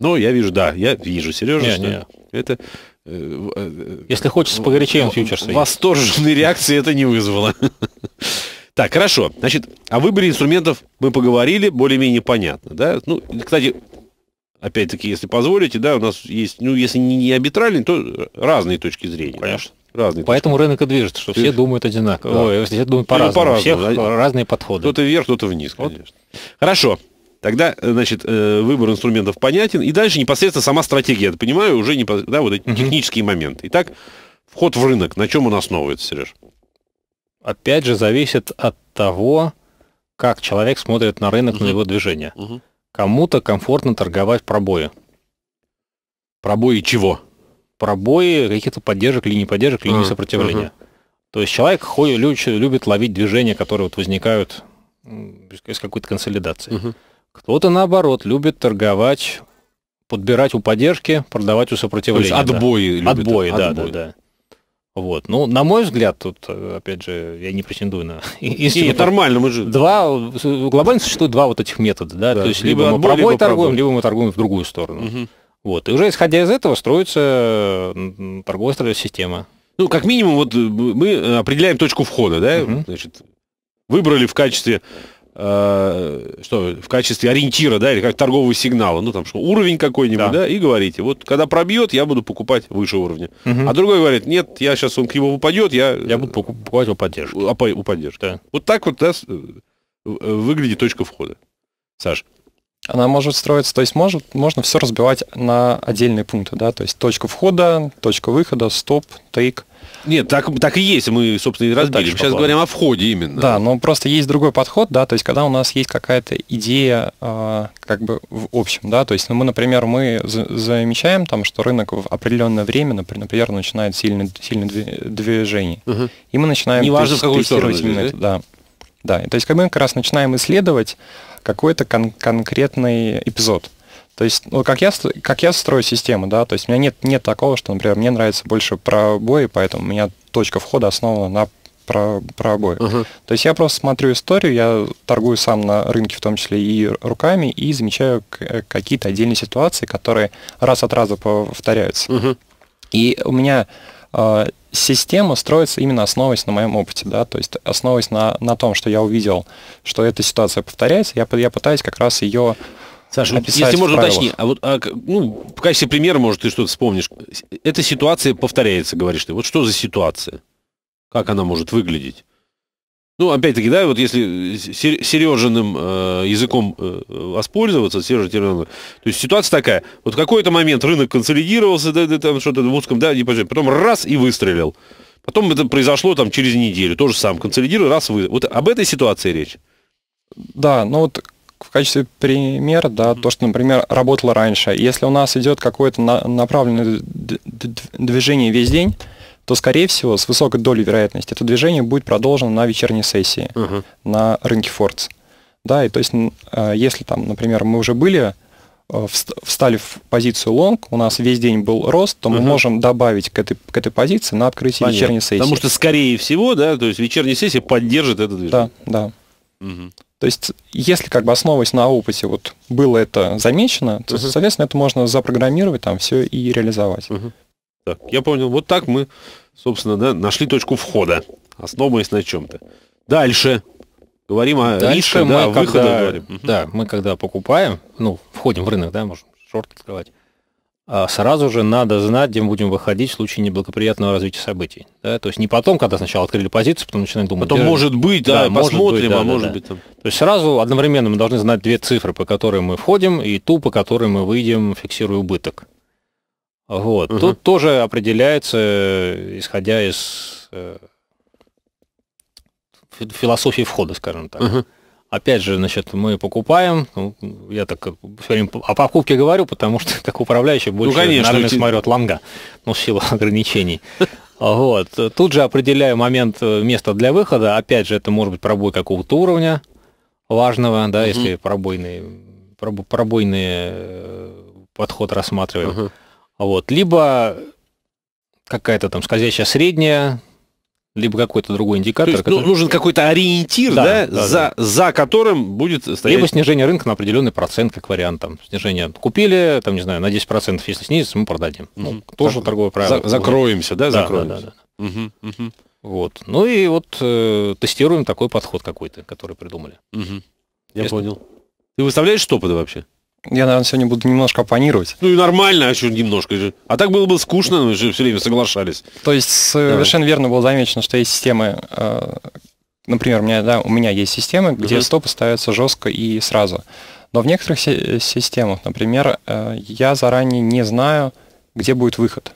Ну, я вижу, да, я вижу, Сережа, не, что не. это... Э, э, если хочется, погорячее э, фьючерсы. Восторженной реакции это не вызвало. Так, хорошо. Значит, о выборе инструментов мы поговорили, более-менее понятно, да? Ну, кстати, опять-таки, если позволите, да, у нас есть, ну, если не, не арбитральные, то разные точки зрения. Конечно. Разные Поэтому точки. рынок и движется, что Ты... все думают одинаково. Да. Ой, все думают ну, по-разному. По, -разному. по Всех да? разные подходы. Кто-то вверх, кто-то вниз, вот. конечно. Хорошо. Тогда, э, значит, э, выбор инструментов понятен. И дальше непосредственно сама стратегия. Я понимаю, уже не, да, вот эти угу. технические моменты. Итак, вход в рынок, на чем он основывается, Сереж? Опять же, зависит от того, как человек смотрит на рынок, угу. на его движение. Угу. Кому-то комфортно торговать пробои. Пробои чего? Пробои каких-то поддержек, или не поддержек, линий а, сопротивления. Угу. То есть человек ходит, любит ловить движения, которые вот возникают из какой-то консолидации. Угу. Кто-то, наоборот, любит торговать, подбирать у поддержки, продавать у сопротивления. То есть отбои да. любит. Отбои, отбои. да, да. Вот. Ну, на мой взгляд, тут, э, опять же, я не претендую на институт. нормально, мы же... Два, глобально существует два вот этих метода, да, да. то есть либо, либо мы пробой либо торгуем, пробой. либо мы торгуем в другую сторону. Угу. Вот. И уже исходя из этого строится торговая система. Ну, как минимум, вот э, мы э, определяем точку входа, да, угу. значит, выбрали в качестве Э, что в качестве ориентира, да, или как торгового сигнала, ну там что уровень какой-нибудь, да. да, и говорите, вот когда пробьет, я буду покупать выше уровня, угу. а другой говорит, нет, я сейчас он к нему упадет, я я буду покупать у поддержки, а, у поддержки. Да. Вот так вот да, э, э, выглядит точка входа, Саш. Она может строиться, то есть может, можно все разбивать на отдельные пункты, да, то есть точка входа, точка выхода, стоп, тейк. Угу. Нет, так, так и есть, мы, собственно, и ну, разбили. Дальше Сейчас говорим о входе именно. Да, но просто есть другой подход, да, то есть когда у нас есть какая-то идея а, как бы в общем, да, то есть ну, мы, например, мы замечаем там, что рынок в определенное время, например, начинает сильно, сильно движение. Угу. И мы начинаем Неважно, тест, тестировать сторону, именно это, да. Да, то есть как мы как раз начинаем исследовать какой-то кон конкретный эпизод. То есть, ну, как я, как я строю систему, да, то есть у меня нет, нет такого, что, например, мне нравится больше пробои, поэтому у меня точка входа основана на про, пробои. Uh-huh. То есть я просто смотрю историю, я торгую сам на рынке, в том числе и руками, и замечаю э, какие-то отдельные ситуации, которые раз от раза повторяются. Uh-huh. И у меня э, система строится именно основываясь на моем опыте, да, то есть основываясь на, на том, что я увидел, что эта ситуация повторяется, я, я пытаюсь как раз ее Саша, ну, написать если можно уточни, а вот а, ну, в качестве примера, может, ты что-то вспомнишь. Эта ситуация повторяется, говоришь ты. Вот что за ситуация? Как она может выглядеть? Ну, опять-таки, да, вот если Сережиным э, языком э, воспользоваться, Сережа Тернова, то есть ситуация такая, вот в какой-то момент рынок консолидировался, да, да, там что-то в узком, да, не понимаю, потом раз и выстрелил. Потом это произошло там через неделю, тоже сам консолидировал, раз вы. Вот об этой ситуации речь. Да, ну вот в качестве примера, да, то, что, например, работало раньше. Если у нас идет какое-то на, направленное движение весь день, то, скорее всего, с высокой долей вероятности это движение будет продолжено на вечерней сессии uh-huh. на рынке Фордс. Да, и то есть, а, если там, например, мы уже были, э, встали в позицию лонг, у нас весь день был рост, то uh-huh. мы можем добавить к этой, к этой позиции на открытие Понятно. вечерней сессии. Потому что, скорее всего, да, то есть вечерняя сессия поддержит это движение. Да, да. Угу. То есть, если как бы основываясь на опыте, вот было это замечено, то, uh-huh. соответственно, это можно запрограммировать там все и реализовать. Uh-huh. Так, я понял. Вот так мы, собственно, да, нашли точку входа, основываясь на чем-то. Дальше. Говорим о Дальше риске, мы да, когда, выхода говорим. Uh-huh. Да, мы когда покупаем, ну, входим в рынок, да, можем шорт открывать. А, сразу же надо знать, где мы будем выходить в случае неблагоприятного развития событий. Да? То есть не потом, когда сначала открыли позицию, потом начинаем думать. Потом может быть, да, да посмотрим, может быть, да, а может да. быть. Там... То есть сразу одновременно мы должны знать две цифры, по которым мы входим, и ту, по которой мы выйдем, фиксируя убыток. Вот. Угу. Тут тоже определяется, исходя из э, философии входа, скажем так. Угу. Опять же, значит, мы покупаем, ну, я так все время о покупке говорю, потому что как управляющий больше, ну, конечно, наверное, смотрю от ланга, ну, в силу ограничений. Вот. Тут же определяю момент э, места для выхода. Опять же, это может быть пробой какого-то уровня важного, да, угу. если пробойный, проб, пробойный э, подход рассматриваем. Угу. Вот. Либо какая-то там скользящая средняя, либо какой-то другой индикатор. То есть, ну, который... ну, нужен какой-то ориентир, да, да, да, за, да, за которым будет стоять... Либо снижение рынка на определенный процент, как вариант. Там, снижение купили, там, не знаю, на 10%, если снизится, мы продадим. Ну, угу. тоже так, торговое правило. За, закроемся, да, да закроемся. Да, да, да. Угу, угу. Вот. Ну и вот э, тестируем такой подход какой-то, который придумали. Угу. Я Если... понял. Ты выставляешь стопы вообще? Я, наверное, сегодня буду немножко оппонировать. Ну и нормально, а что немножко же. А так было бы скучно, мы же все время соглашались. То есть совершенно да. верно было замечено, что есть системы, э, например, у меня, да, у меня есть системы, где угу. стопы ставятся жестко и сразу. Но в некоторых э, системах, например, э, я заранее не знаю, где будет выход.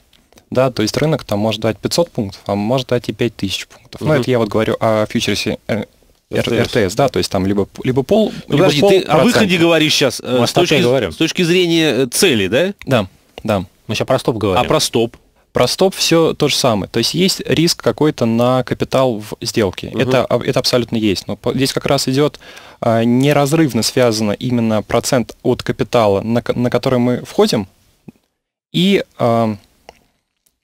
Да, то есть рынок там может дать 500 пунктов, а может дать и 5000 пунктов. Угу. Ну, Но это я вот говорю о фьючерсе РТС. РТС, да, то есть там либо, либо пол, ну, либо Подожди, пол ты процент. о выходе говоришь сейчас, Мы э, с точки, говорим. с точки зрения э, цели, да? Да, да. Мы сейчас про стоп говорим. А про стоп? Про стоп все то же самое. То есть есть риск какой-то на капитал в сделке. Угу. Это, это абсолютно есть. Но здесь как раз идет а, неразрывно связано именно процент от капитала, на, на который мы входим, и э,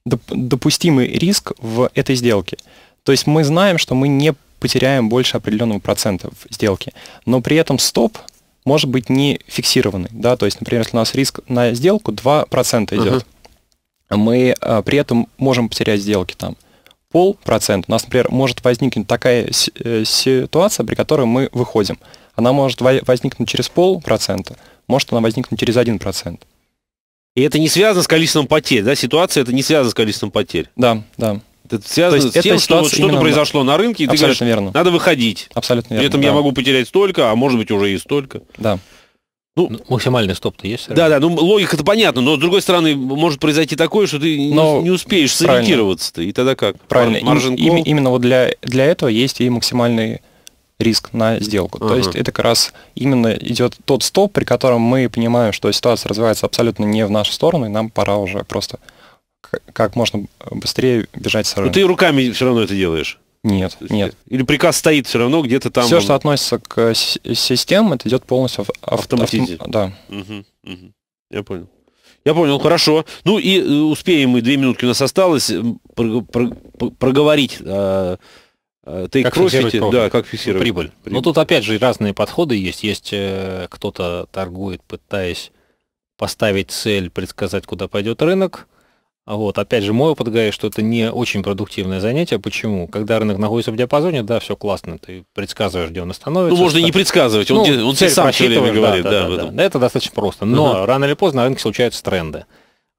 допустимый риск в этой сделке. То есть мы знаем, что мы не потеряем больше определенного процента в сделке, но при этом стоп может быть не фиксированный. Да? То есть, например, если у нас риск на сделку 2% идет, uh-huh. мы а, при этом можем потерять сделки там полпроцента. У нас, например, может возникнуть такая э, ситуация, при которой мы выходим. Она может возникнуть через полпроцента, может она возникнуть через один процент. И это не связано с количеством потерь, да? Ситуация это не связана с количеством потерь. Да, да. Это связано То есть с тем, что вот что-то произошло на рынке, и ты говоришь, верно. надо выходить. Абсолютно верно. При этом да. я могу потерять столько, а может быть уже и столько. Да. Ну, ну максимальный стоп-то есть. Да, да, ну логика-то понятна, но с другой стороны, может произойти такое, что ты но не успеешь сориентироваться-то, и тогда как? Правильно, Маржин Им, именно вот для, для этого есть и максимальный риск на сделку. Ага. То есть это как раз именно идет тот стоп, при котором мы понимаем, что ситуация развивается абсолютно не в нашу сторону, и нам пора уже просто как можно быстрее бежать с оружием. Но ну, ты руками все равно это делаешь? Нет, нет. Э, или приказ стоит все равно где-то там? Все, что относится к системам, это идет полностью автоматизм. Автом... Да. Угу, угу. Я понял. Я понял, хорошо. Ну и э, успеем, мы две минутки у нас осталось про, про, про, проговорить э, как profit, да, как фиксировать прибыль. прибыль. Ну тут опять же разные подходы есть. Есть э, кто-то торгует, пытаясь поставить цель, предсказать, куда пойдет рынок. Э, а вот, опять же, мой опыт говорит, что это не очень продуктивное занятие. Почему? Когда рынок находится в диапазоне, да, все классно, ты предсказываешь, где он остановится. Ну, можно что... не предсказывать, он, ну, он тебе сам все время говорит. Да, да, да, да, да. Это достаточно просто. Но uh-huh. рано или поздно на рынке случаются тренды.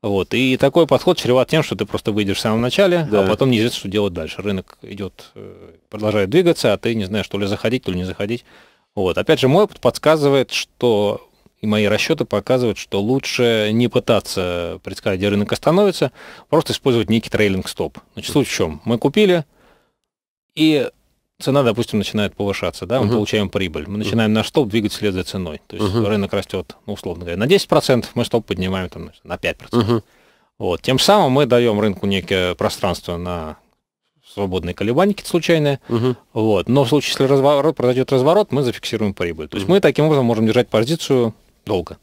Вот. И такой подход чреват тем, что ты просто выйдешь в самом начале, а да. а потом неизвестно, что делать дальше. Рынок идет, э, продолжает двигаться, а ты не знаешь, то ли заходить, то ли не заходить. Вот. Опять же, мой опыт подсказывает, что и мои расчеты показывают, что лучше не пытаться предсказать, где рынок остановится, просто использовать некий трейлинг-стоп. Значит, суть в чем? Мы купили, и цена, допустим, начинает повышаться, да, мы uh-huh. получаем прибыль. Мы начинаем uh наш стоп двигать вслед за ценой. То есть uh-huh. рынок растет, ну, условно говоря, на 10%, мы стоп поднимаем там, на 5%. Uh-huh. Вот. Тем самым мы даем рынку некое пространство на свободные колебания случайные. Uh-huh. Вот. Но в случае, если разворот, произойдет разворот, мы зафиксируем прибыль. То есть uh-huh. мы таким образом можем держать позицию долго.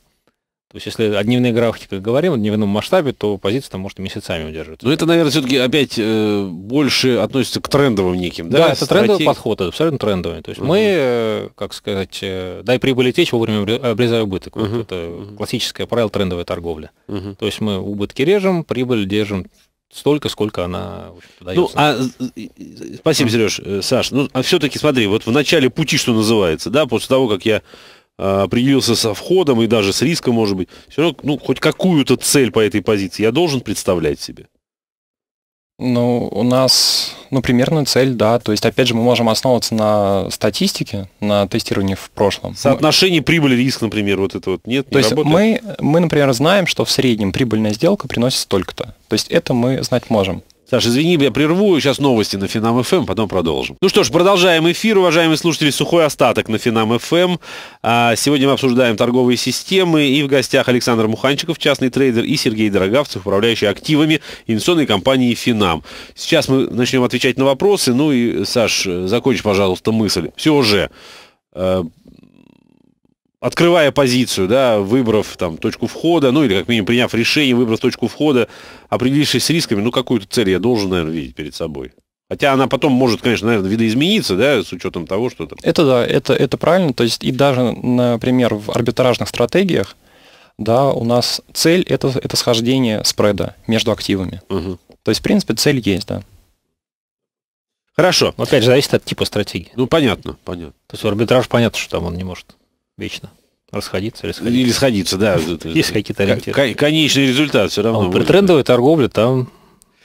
То есть, если о дневной графике говорим, о дневном масштабе, то позиция там может месяцами удерживаться. Но ну, это, наверное, все-таки опять э, больше относится к трендовым неким, да? Да, это Стратег... трендовый подход, это абсолютно трендовый. То есть угу. мы, э, как сказать, э, дай прибыли течь, вовремя обрезай убыток. Угу. Вот это угу. классическое правило трендовой торговли. Угу. То есть мы убытки режем, прибыль держим столько, сколько она дается. Ну, а, спасибо, Сереж, э, Саш. Ну, а все-таки смотри, вот в начале пути, что называется, да, после того, как я Э, определился со входом и даже с риском, может быть, все равно, ну, хоть какую-то цель по этой позиции я должен представлять себе. Ну, у нас, ну, примерно цель, да. То есть, опять же, мы можем основываться на статистике, на тестировании в прошлом. Соотношение прибыль-риск, например, вот это вот нет. То не есть работает. мы, мы, например, знаем, что в среднем прибыльная сделка приносит столько-то. То есть это мы знать можем. Саш, извини, я прерву, сейчас новости на Финам ФМ, эм, потом продолжим. Ну что ж, продолжаем эфир, уважаемые слушатели, сухой остаток на Финам ФМ. Эм. А, сегодня мы обсуждаем торговые системы, и в гостях Александр Муханчиков, частный трейдер, и Сергей Дорогавцев, управляющий активами инвестиционной компании Финам. Сейчас мы начнем отвечать на вопросы, ну и, Саш, закончи, пожалуйста, мысль. Все уже. Э, открывая позицию, да, выбрав там точку входа, ну или как минимум приняв решение, выбрав точку входа, определившись с рисками, ну какую-то цель я должен, наверное, видеть перед собой. Хотя она потом может, конечно, наверное, видоизмениться, да, с учетом того, что там. Это да, это, это правильно. То есть и даже, например, в арбитражных стратегиях, да, у нас цель это, это схождение спреда между активами. Угу. То есть, в принципе, цель есть, да. Хорошо. опять же, зависит от типа стратегии. Ну, понятно, понятно. То есть арбитраж понятно, что там он не может вечно. Расходиться или сходиться. Или сходиться, да. Есть какие-то ориентиры. Конечный результат все равно. А ну, при трендовой торговле там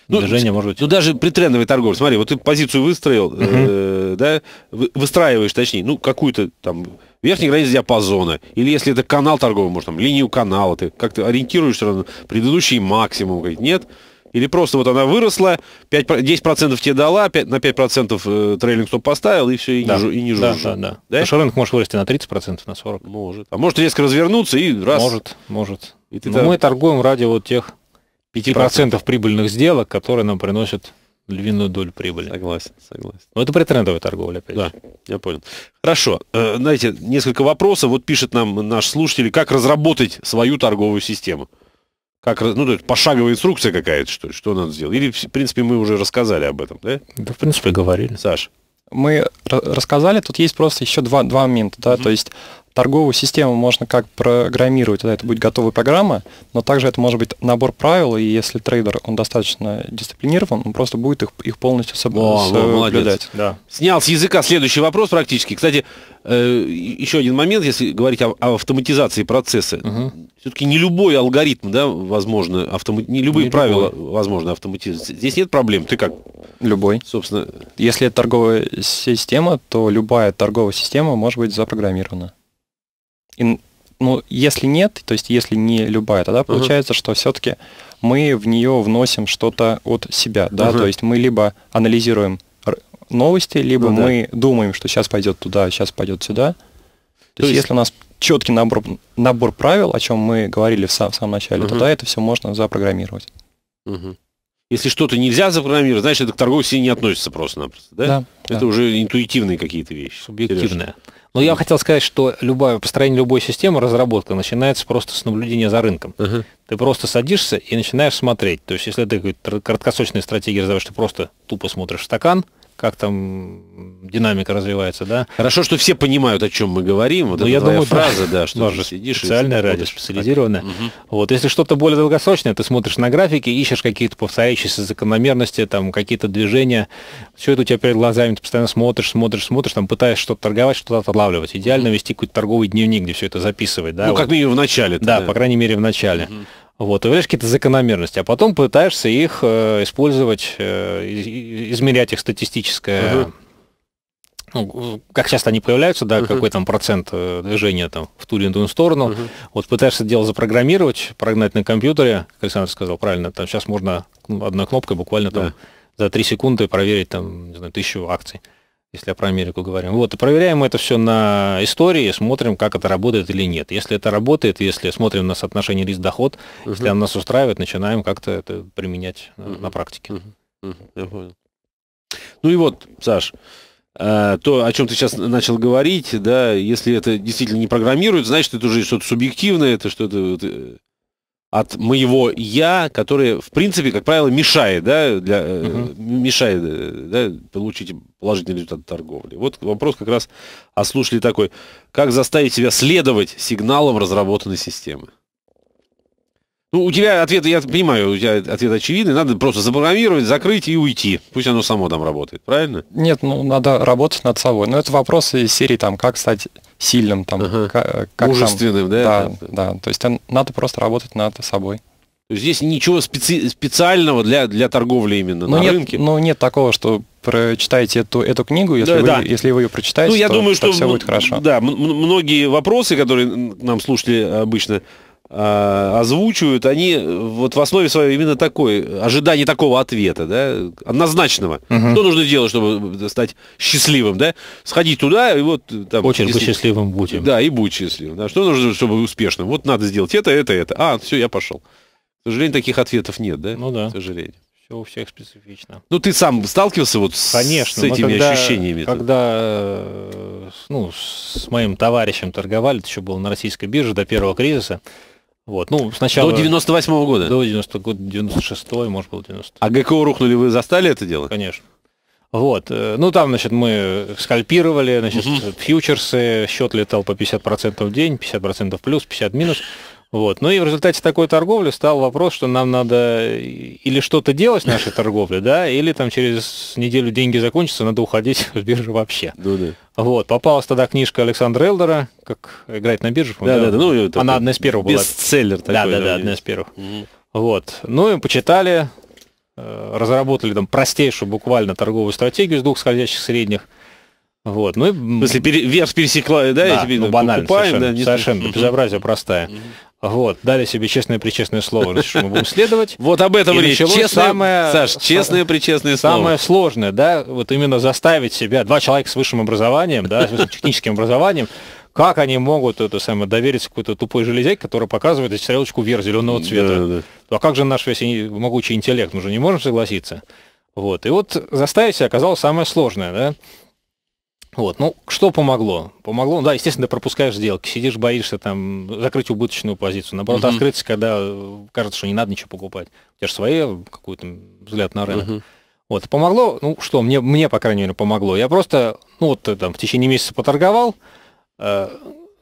ну, движение может быть. Ну, даже при трендовой торговле, смотри, вот ты позицию выстроил, э, да, выстраиваешь, точнее, ну, какую-то там верхней границы диапазона, или если это канал торговый, может, там, линию канала, ты как-то ориентируешься, на предыдущий максимум, говорит, нет, или просто вот она выросла, 5, 10% тебе дала, 5, на 5% э, трейлинг стоп поставил, и все, и да. не, и не Да, да, да. да? Потому что рынок может вырасти на 30%, на 40%. Может. А может резко развернуться и раз. Может, может. И ты там... Мы торгуем ради вот тех 5% процентов. прибыльных сделок, которые нам приносят львиную долю прибыли. Согласен, согласен. Но это притрендовая торговля, опять Да, я понял. Хорошо. Э, знаете, несколько вопросов. Вот пишет нам наш слушатель, как разработать свою торговую систему. Как, ну, то есть пошаговая инструкция какая-то, что что надо сделать? Или, в принципе, мы уже рассказали об этом, да? Да, в принципе, говорили. Саш. Мы рассказали, тут есть просто еще два, два момента, да, угу. то есть торговую систему можно как программировать, да, это будет готовая программа, но также это может быть набор правил, и если трейдер, он достаточно дисциплинирован, он просто будет их, их полностью соблюдать. Да. Снял с языка следующий вопрос практически. Кстати, э, еще один момент, если говорить о, о автоматизации процесса. Угу. Все-таки не любой алгоритм, да, возможно, автомат... не любые не правила, любой. возможно, автоматизировать. Здесь нет проблем, ты как? Любой. Собственно. Если это торговая система, то любая торговая система может быть запрограммирована. И, ну, если нет, то есть если не любая, тогда получается, uh-huh. что все-таки мы в нее вносим что-то от себя, да, uh-huh. то есть мы либо анализируем новости, либо ну, мы да. думаем, что сейчас пойдет туда, сейчас пойдет сюда. То, то есть, есть если у нас четкий набор, набор правил, о чем мы говорили в, сам, в самом начале, угу. тогда это все можно запрограммировать. Угу. Если что-то нельзя запрограммировать, значит, это к торговой сети не относится просто-напросто, да? Да. Это да. уже интуитивные какие-то вещи. Субъективное. Сережа. Ну, я хотел сказать, что любое, построение любой системы, разработка начинается просто с наблюдения за рынком. Uh-huh. Ты просто садишься и начинаешь смотреть. То есть, если ты краткосрочные стратегии развиваешь, ты просто тупо смотришь в стакан – как там динамика развивается, да. Хорошо, что все понимают, о чем мы говорим. Вот ну, я думаю, фраза, да, что даже сидишь специальная и радио, специализированное. Угу. Вот, если что-то более долгосрочное, ты смотришь на графики, ищешь какие-то повторяющиеся закономерности, там какие-то движения, все это у тебя перед глазами, ты постоянно смотришь, смотришь, смотришь, там пытаешься что-то торговать, что-то отлавливать. Идеально вести какой-то торговый дневник, где все это записывать, да. Ну, вот. как минимум в начале. Да, да, по крайней мере в начале. Угу. Вот, увидишь какие-то закономерности, а потом пытаешься их э, использовать, э, измерять их статистическое. Угу. Ну, как часто они появляются, да, uh-huh. какой там процент э, движения там в ту или иную сторону. Uh-huh. Вот пытаешься дело запрограммировать, прогнать на компьютере, как Александр сказал правильно, там сейчас можно одной кнопкой буквально там yeah. за три секунды проверить там, не знаю, тысячу акций. uh если я про Америку говорим. Вот, и проверяем это все на истории, смотрим, как это работает или нет. Если это работает, если смотрим на соотношение риск-доход, угу. если оно нас устраивает, начинаем как-то это применять угу. на практике. Угу. Угу. Ну и вот, Саш, э, то, о чем ты сейчас начал говорить, да, если это действительно не программирует, значит, это уже что-то субъективное, это что-то э, от моего я, которое, в принципе, как правило, мешает, да, для, uh-huh. мешает э, да, получить положительный результат торговли. Вот вопрос как раз а слушали такой. Как заставить себя следовать сигналам разработанной системы? Ну, у тебя ответ, я понимаю, у тебя ответ очевидный. Надо просто запрограммировать, закрыть и уйти. Пусть оно само там работает, правильно? Нет, ну, надо работать над собой. Но это вопрос из серии, там, как стать сильным, там, ага. Э, как, мужественным, там, да? Да, да, То есть надо просто работать над собой. То есть здесь ничего специ специального для, для торговли именно ну, на нет, рынке? Ну, нет такого, что прочитайте эту, эту книгу, если, да, вы, да. если вы ее прочитаете, ну, я то, думаю, то что все будет хорошо. Да, многие вопросы, которые нам слушали обычно Э, озвучивают, они э, вот в основе своей именно такой, ожидание такого ответа, да, однозначного. Угу. Что нужно делать, чтобы э, стать счастливым, да? Сходить туда и вот там... Очень если... быть счастливым будем. Да, и будь счастливым. Да? Что нужно, чтобы успешным? Вот надо сделать это, это, это. А, все, я пошел. К сожалению, таких ответов нет, да? Ну да. К сожалению. Все у всех специфично. Ну, ты сам сталкивался вот Конечно, с этими когда, ощущениями? Когда ну, с моим товарищем торговали, это еще было на российской бирже до первого кризиса, вот, ну, сначала... До 98 -го года? До 90 года, 96 может был 90 А ГКО рухнули, вы застали это дело? Конечно. Вот, э, ну там, значит, мы скальпировали, значит, угу. фьючерсы, счет летал по 50% в день, 50% плюс, 50 минус. Вот. Ну и в результате такой торговли стал вопрос, что нам надо или что-то делать в нашей торговле, да, или там через неделю деньги закончатся, надо уходить с биржи вообще. Да да. Вот. Попалась тогда книжка Александра Элдера, как играть на бирже. Ну, да, да, да. Ну, Она одна из первых была. Бестселлер такой. Да, да, да, одна из первых. Вот. Ну и почитали, э, разработали там простейшую буквально торговую стратегию из двух скользящих средних – вот, ну, если смысле, пере, верх пересекла, да, да я ну, банально, покупаем, совершенно, да, совершенно угу. безобразие простая. Вот, дали себе честное причестное слово, значит, что мы будем следовать. Вот об этом и речь. Честное, самое, Саш, честное причестное слово. Самое сложное, да, вот именно заставить себя, два человека с высшим образованием, да, с техническим образованием, как они могут это самое довериться какой-то тупой железяке, которая показывает стрелочку вверх зеленого цвета. Да, да, да. А как же наш весь могучий интеллект? Мы же не можем согласиться. Вот. И вот заставить себя оказалось самое сложное, да. Вот, ну, что помогло? Помогло, ну, да, естественно, ты пропускаешь сделки, сидишь, боишься там закрыть убыточную позицию. Наоборот, Uh-huh. открыться, когда э, кажется, что не надо ничего покупать. У тебя же свои э, какой-то взгляд на рынок. Uh-huh. Вот, помогло, ну, что, мне, мне, по крайней мере, помогло. Я просто, ну, вот э, там в течение месяца поторговал, э,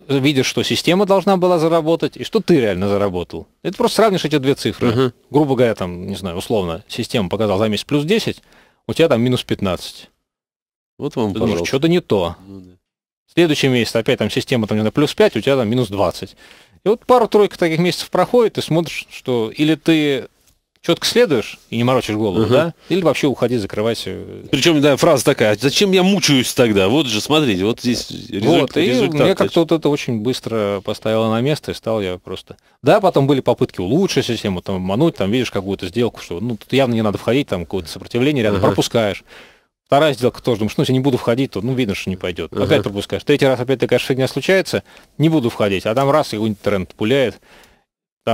видишь, что система должна была заработать, и что ты реально заработал. Это просто сравнишь эти две цифры. Uh-huh. Грубо говоря, там, не знаю, условно, система показала за месяц плюс 10, у тебя там минус 15. Вот вам, Ты пожалуйста. Что-то не то. Ну, да. Следующий месяц опять там система там, не знаю, плюс 5, у тебя там минус 20. И вот пару-тройка таких месяцев проходит, ты смотришь, что или ты четко следуешь и не морочишь голову, угу. да? Или вообще уходи, закрывайся. Причем, да, фраза такая, «А зачем я мучаюсь тогда? Вот же, смотрите, вот здесь результ, вот, и результат. Мне как-то вот это очень быстро поставило на место, и стал я просто... Да, потом были попытки улучшить систему, там, обмануть, там, видишь какую-то сделку, что, ну, тут явно не надо входить, там, какое-то сопротивление рядом, угу. пропускаешь. Вторая сделка тоже, думаешь, ну, если не буду входить, то, ну, видно, что не пойдет. Опять uh-huh. пропускаешь. Третий раз опять такая фигня случается, не буду входить, а там раз, и какой тренд пуляет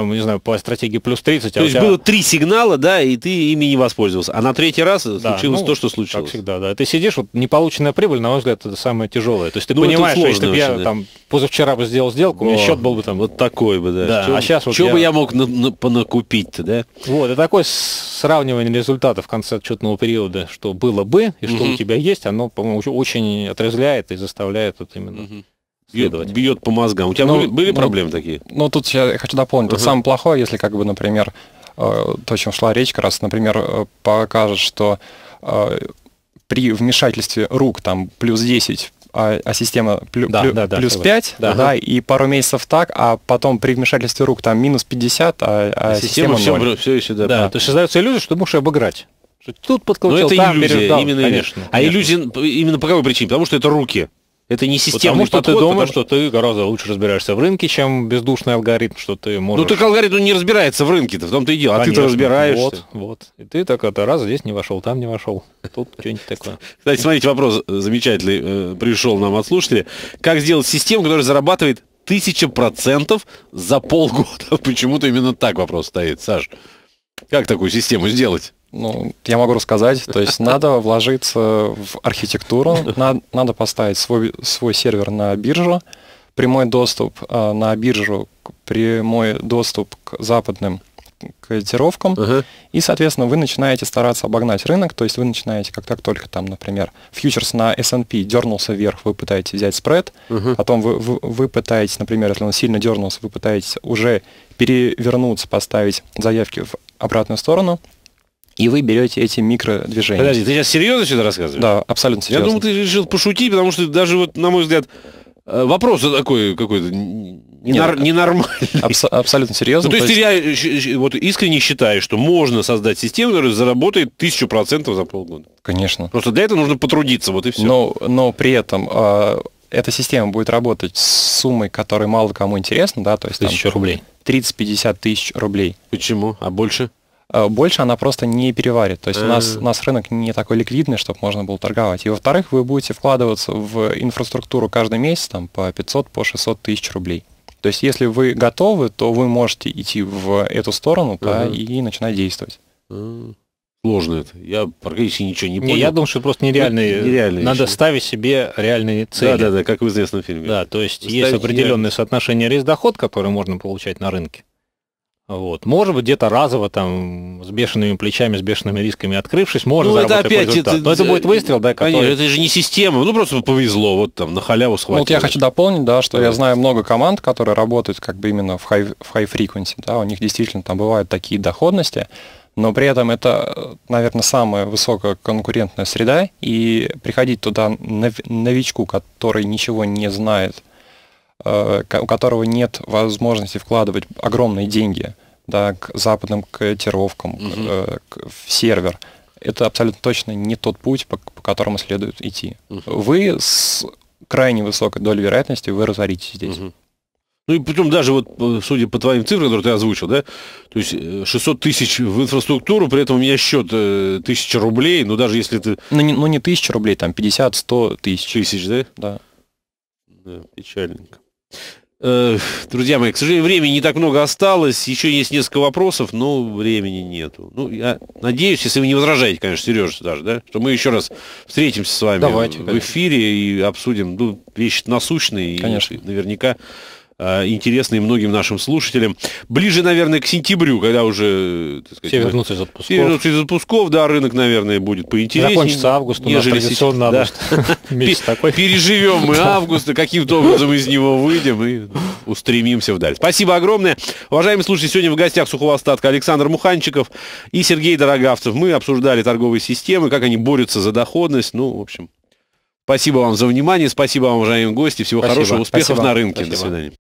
там, не знаю, по стратегии плюс 30. А то а есть тебя... было три сигнала, да, и ты ими не воспользовался. А на третий раз да, случилось ну, то, что случилось. Как всегда, да. Ты сидишь, вот неполученная прибыль, на мой взгляд, это самое тяжелое. То есть ты ну, понимаешь, что если бы я да. там позавчера бы сделал сделку, О, у меня счет был бы там. Вот такой бы, да. да чё, а сейчас вот Чего я... бы я мог на, на, понакупить-то, да? Вот, и такое сравнивание результатов в конце отчетного периода, что было бы и что угу. у тебя есть, оно, по-моему, очень отрезвляет и заставляет вот именно. Угу следовать. Бьет, бьет по мозгам. У тебя ну, были, ну, проблемы такие? Ну, тут я хочу дополнить. Тут самое плохое, если, как бы, например, э, то, о чем шла речь, как раз, например, э, покажет, что э, при вмешательстве рук там плюс 10, а, а, система плю, да, плю, да, да, плюс да, 5, да, да, и пару месяцев так, а потом при вмешательстве рук там минус 50, а, а, а система, система 0. Все, все и сюда. Да, да. то есть создается иллюзия, что ты можешь обыграть. Тут ну, подколотил, Но это там иллюзия, переждал. именно, конечно, а конечно. А иллюзия именно по какой причине? Потому что это руки. Это не система. потому что подход, ты думаешь, потому... что ты гораздо лучше разбираешься в рынке, чем бездушный алгоритм, что ты можешь... Ну так алгоритм не разбирается в рынке-то, в том-то и дело, а ты-то разбираешься. Вот, вот. И ты так это раз здесь не вошел, там не вошел, тут что-нибудь такое. Кстати, смотрите, вопрос замечательный э, пришел нам от слушателя. Как сделать систему, которая зарабатывает тысяча процентов за полгода? Почему-то именно так вопрос стоит, Саш. Как такую систему сделать? ну, я могу рассказать. То есть надо вложиться в архитектуру, надо, надо поставить свой, свой сервер на биржу, прямой доступ э, на биржу, прямой доступ к западным котировкам. Uh-huh. И, соответственно, вы начинаете стараться обогнать рынок, то есть вы начинаете, как так только там, например, фьючерс на S&P дернулся вверх, вы пытаетесь взять спред, uh-huh. потом вы, вы, вы пытаетесь, например, если он сильно дернулся, вы пытаетесь уже перевернуться, поставить заявки в обратную сторону, и вы берете эти микродвижения. Подожди, ты сейчас серьезно что-то рассказываешь? Да, абсолютно серьезно. Я думал, ты решил пошутить, потому что даже вот, на мой взгляд, э, вопрос такой какой-то ненор- а, ненормальный. Абс- абсолютно серьезно. Ну, то, то есть ты есть... Э, вот искренне считаю, что можно создать систему, которая заработает тысячу процентов за полгода? Конечно. Просто для этого нужно потрудиться, вот и все. Но, но при этом э, эта система будет работать с суммой, которая мало кому интересна, да, то есть... Тысяча рублей. 30-50 тысяч рублей. Почему? А больше? Э, больше она просто не переварит. То есть у нас, э. у нас рынок не такой ликвидный, чтобы можно было торговать. И во-вторых, вы будете вкладываться в инфраструктуру каждый месяц там, по 500, по 600 тысяч рублей. То есть если вы готовы, то вы можете идти в эту сторону да, и начинать действовать. Сложно это. Я практически ничего не понял. Не, я думаю, что просто нереальные. Ну, нереальные надо еще. ставить себе реальные цели. Да, да, да, как в известном фильме. Да, то есть Ставить есть определенное нереальные. соотношение риск-доход, который можно получать на рынке. Вот. Может быть, где-то разово там с бешеными плечами, с бешеными рисками открывшись, можно ну, это опять, результат. Это, Но это будет выстрел, да, который... Конечно, это же не система, ну просто повезло, вот там на халяву схватили. Ну, вот я хочу дополнить, да, что да. я знаю много команд, которые работают как бы именно в high, в high frequency, да, у них действительно там бывают такие доходности, но при этом это, наверное, самая высококонкурентная среда, и приходить туда новичку, который ничего не знает, Э, у которого нет возможности вкладывать огромные деньги да, к западным котировкам, Mm-hmm. к, э, к, в сервер. Это абсолютно точно не тот путь, по, по которому следует идти. Mm-hmm. Вы с крайне высокой долей вероятности вы разоритесь здесь. Угу. Ну и причем даже вот, э, судя по твоим цифрам, которые ты озвучил, да, то есть 600 тысяч в инфраструктуру, при этом у меня счет 1000 рублей, но даже если ты... Ну не, ну, не 1000 рублей, там 50-100 тысяч. Тысяч, да? Да. Да, печальненько. Друзья мои, к сожалению, времени не так много осталось. Еще есть несколько вопросов, но времени нету. Ну, я надеюсь, если вы не возражаете, конечно, Сережа, даже, да, что мы еще раз встретимся с вами Давайте, в эфире конечно. и обсудим ну, вещи насущные. Конечно. И наверняка Э, интересный многим нашим слушателям. Ближе, наверное, к сентябрю, когда уже... Э, сказать, все вернутся из отпусков. Все вернутся из отпусков, да, рынок, наверное, будет поинтереснее. Закончится август, у нас традиционно август. Да. Переживем мы август, каким-то образом из него выйдем и устремимся вдаль. Спасибо огромное. Уважаемые слушатели, сегодня в гостях сухого остатка Александр Муханчиков и Сергей Дорогавцев. Мы обсуждали торговые системы, как они борются за доходность. Ну, в общем, Спасибо вам за внимание, спасибо вам, уважаемые гости. Всего спасибо. хорошего, успехов спасибо. на рынке. Спасибо. До свидания.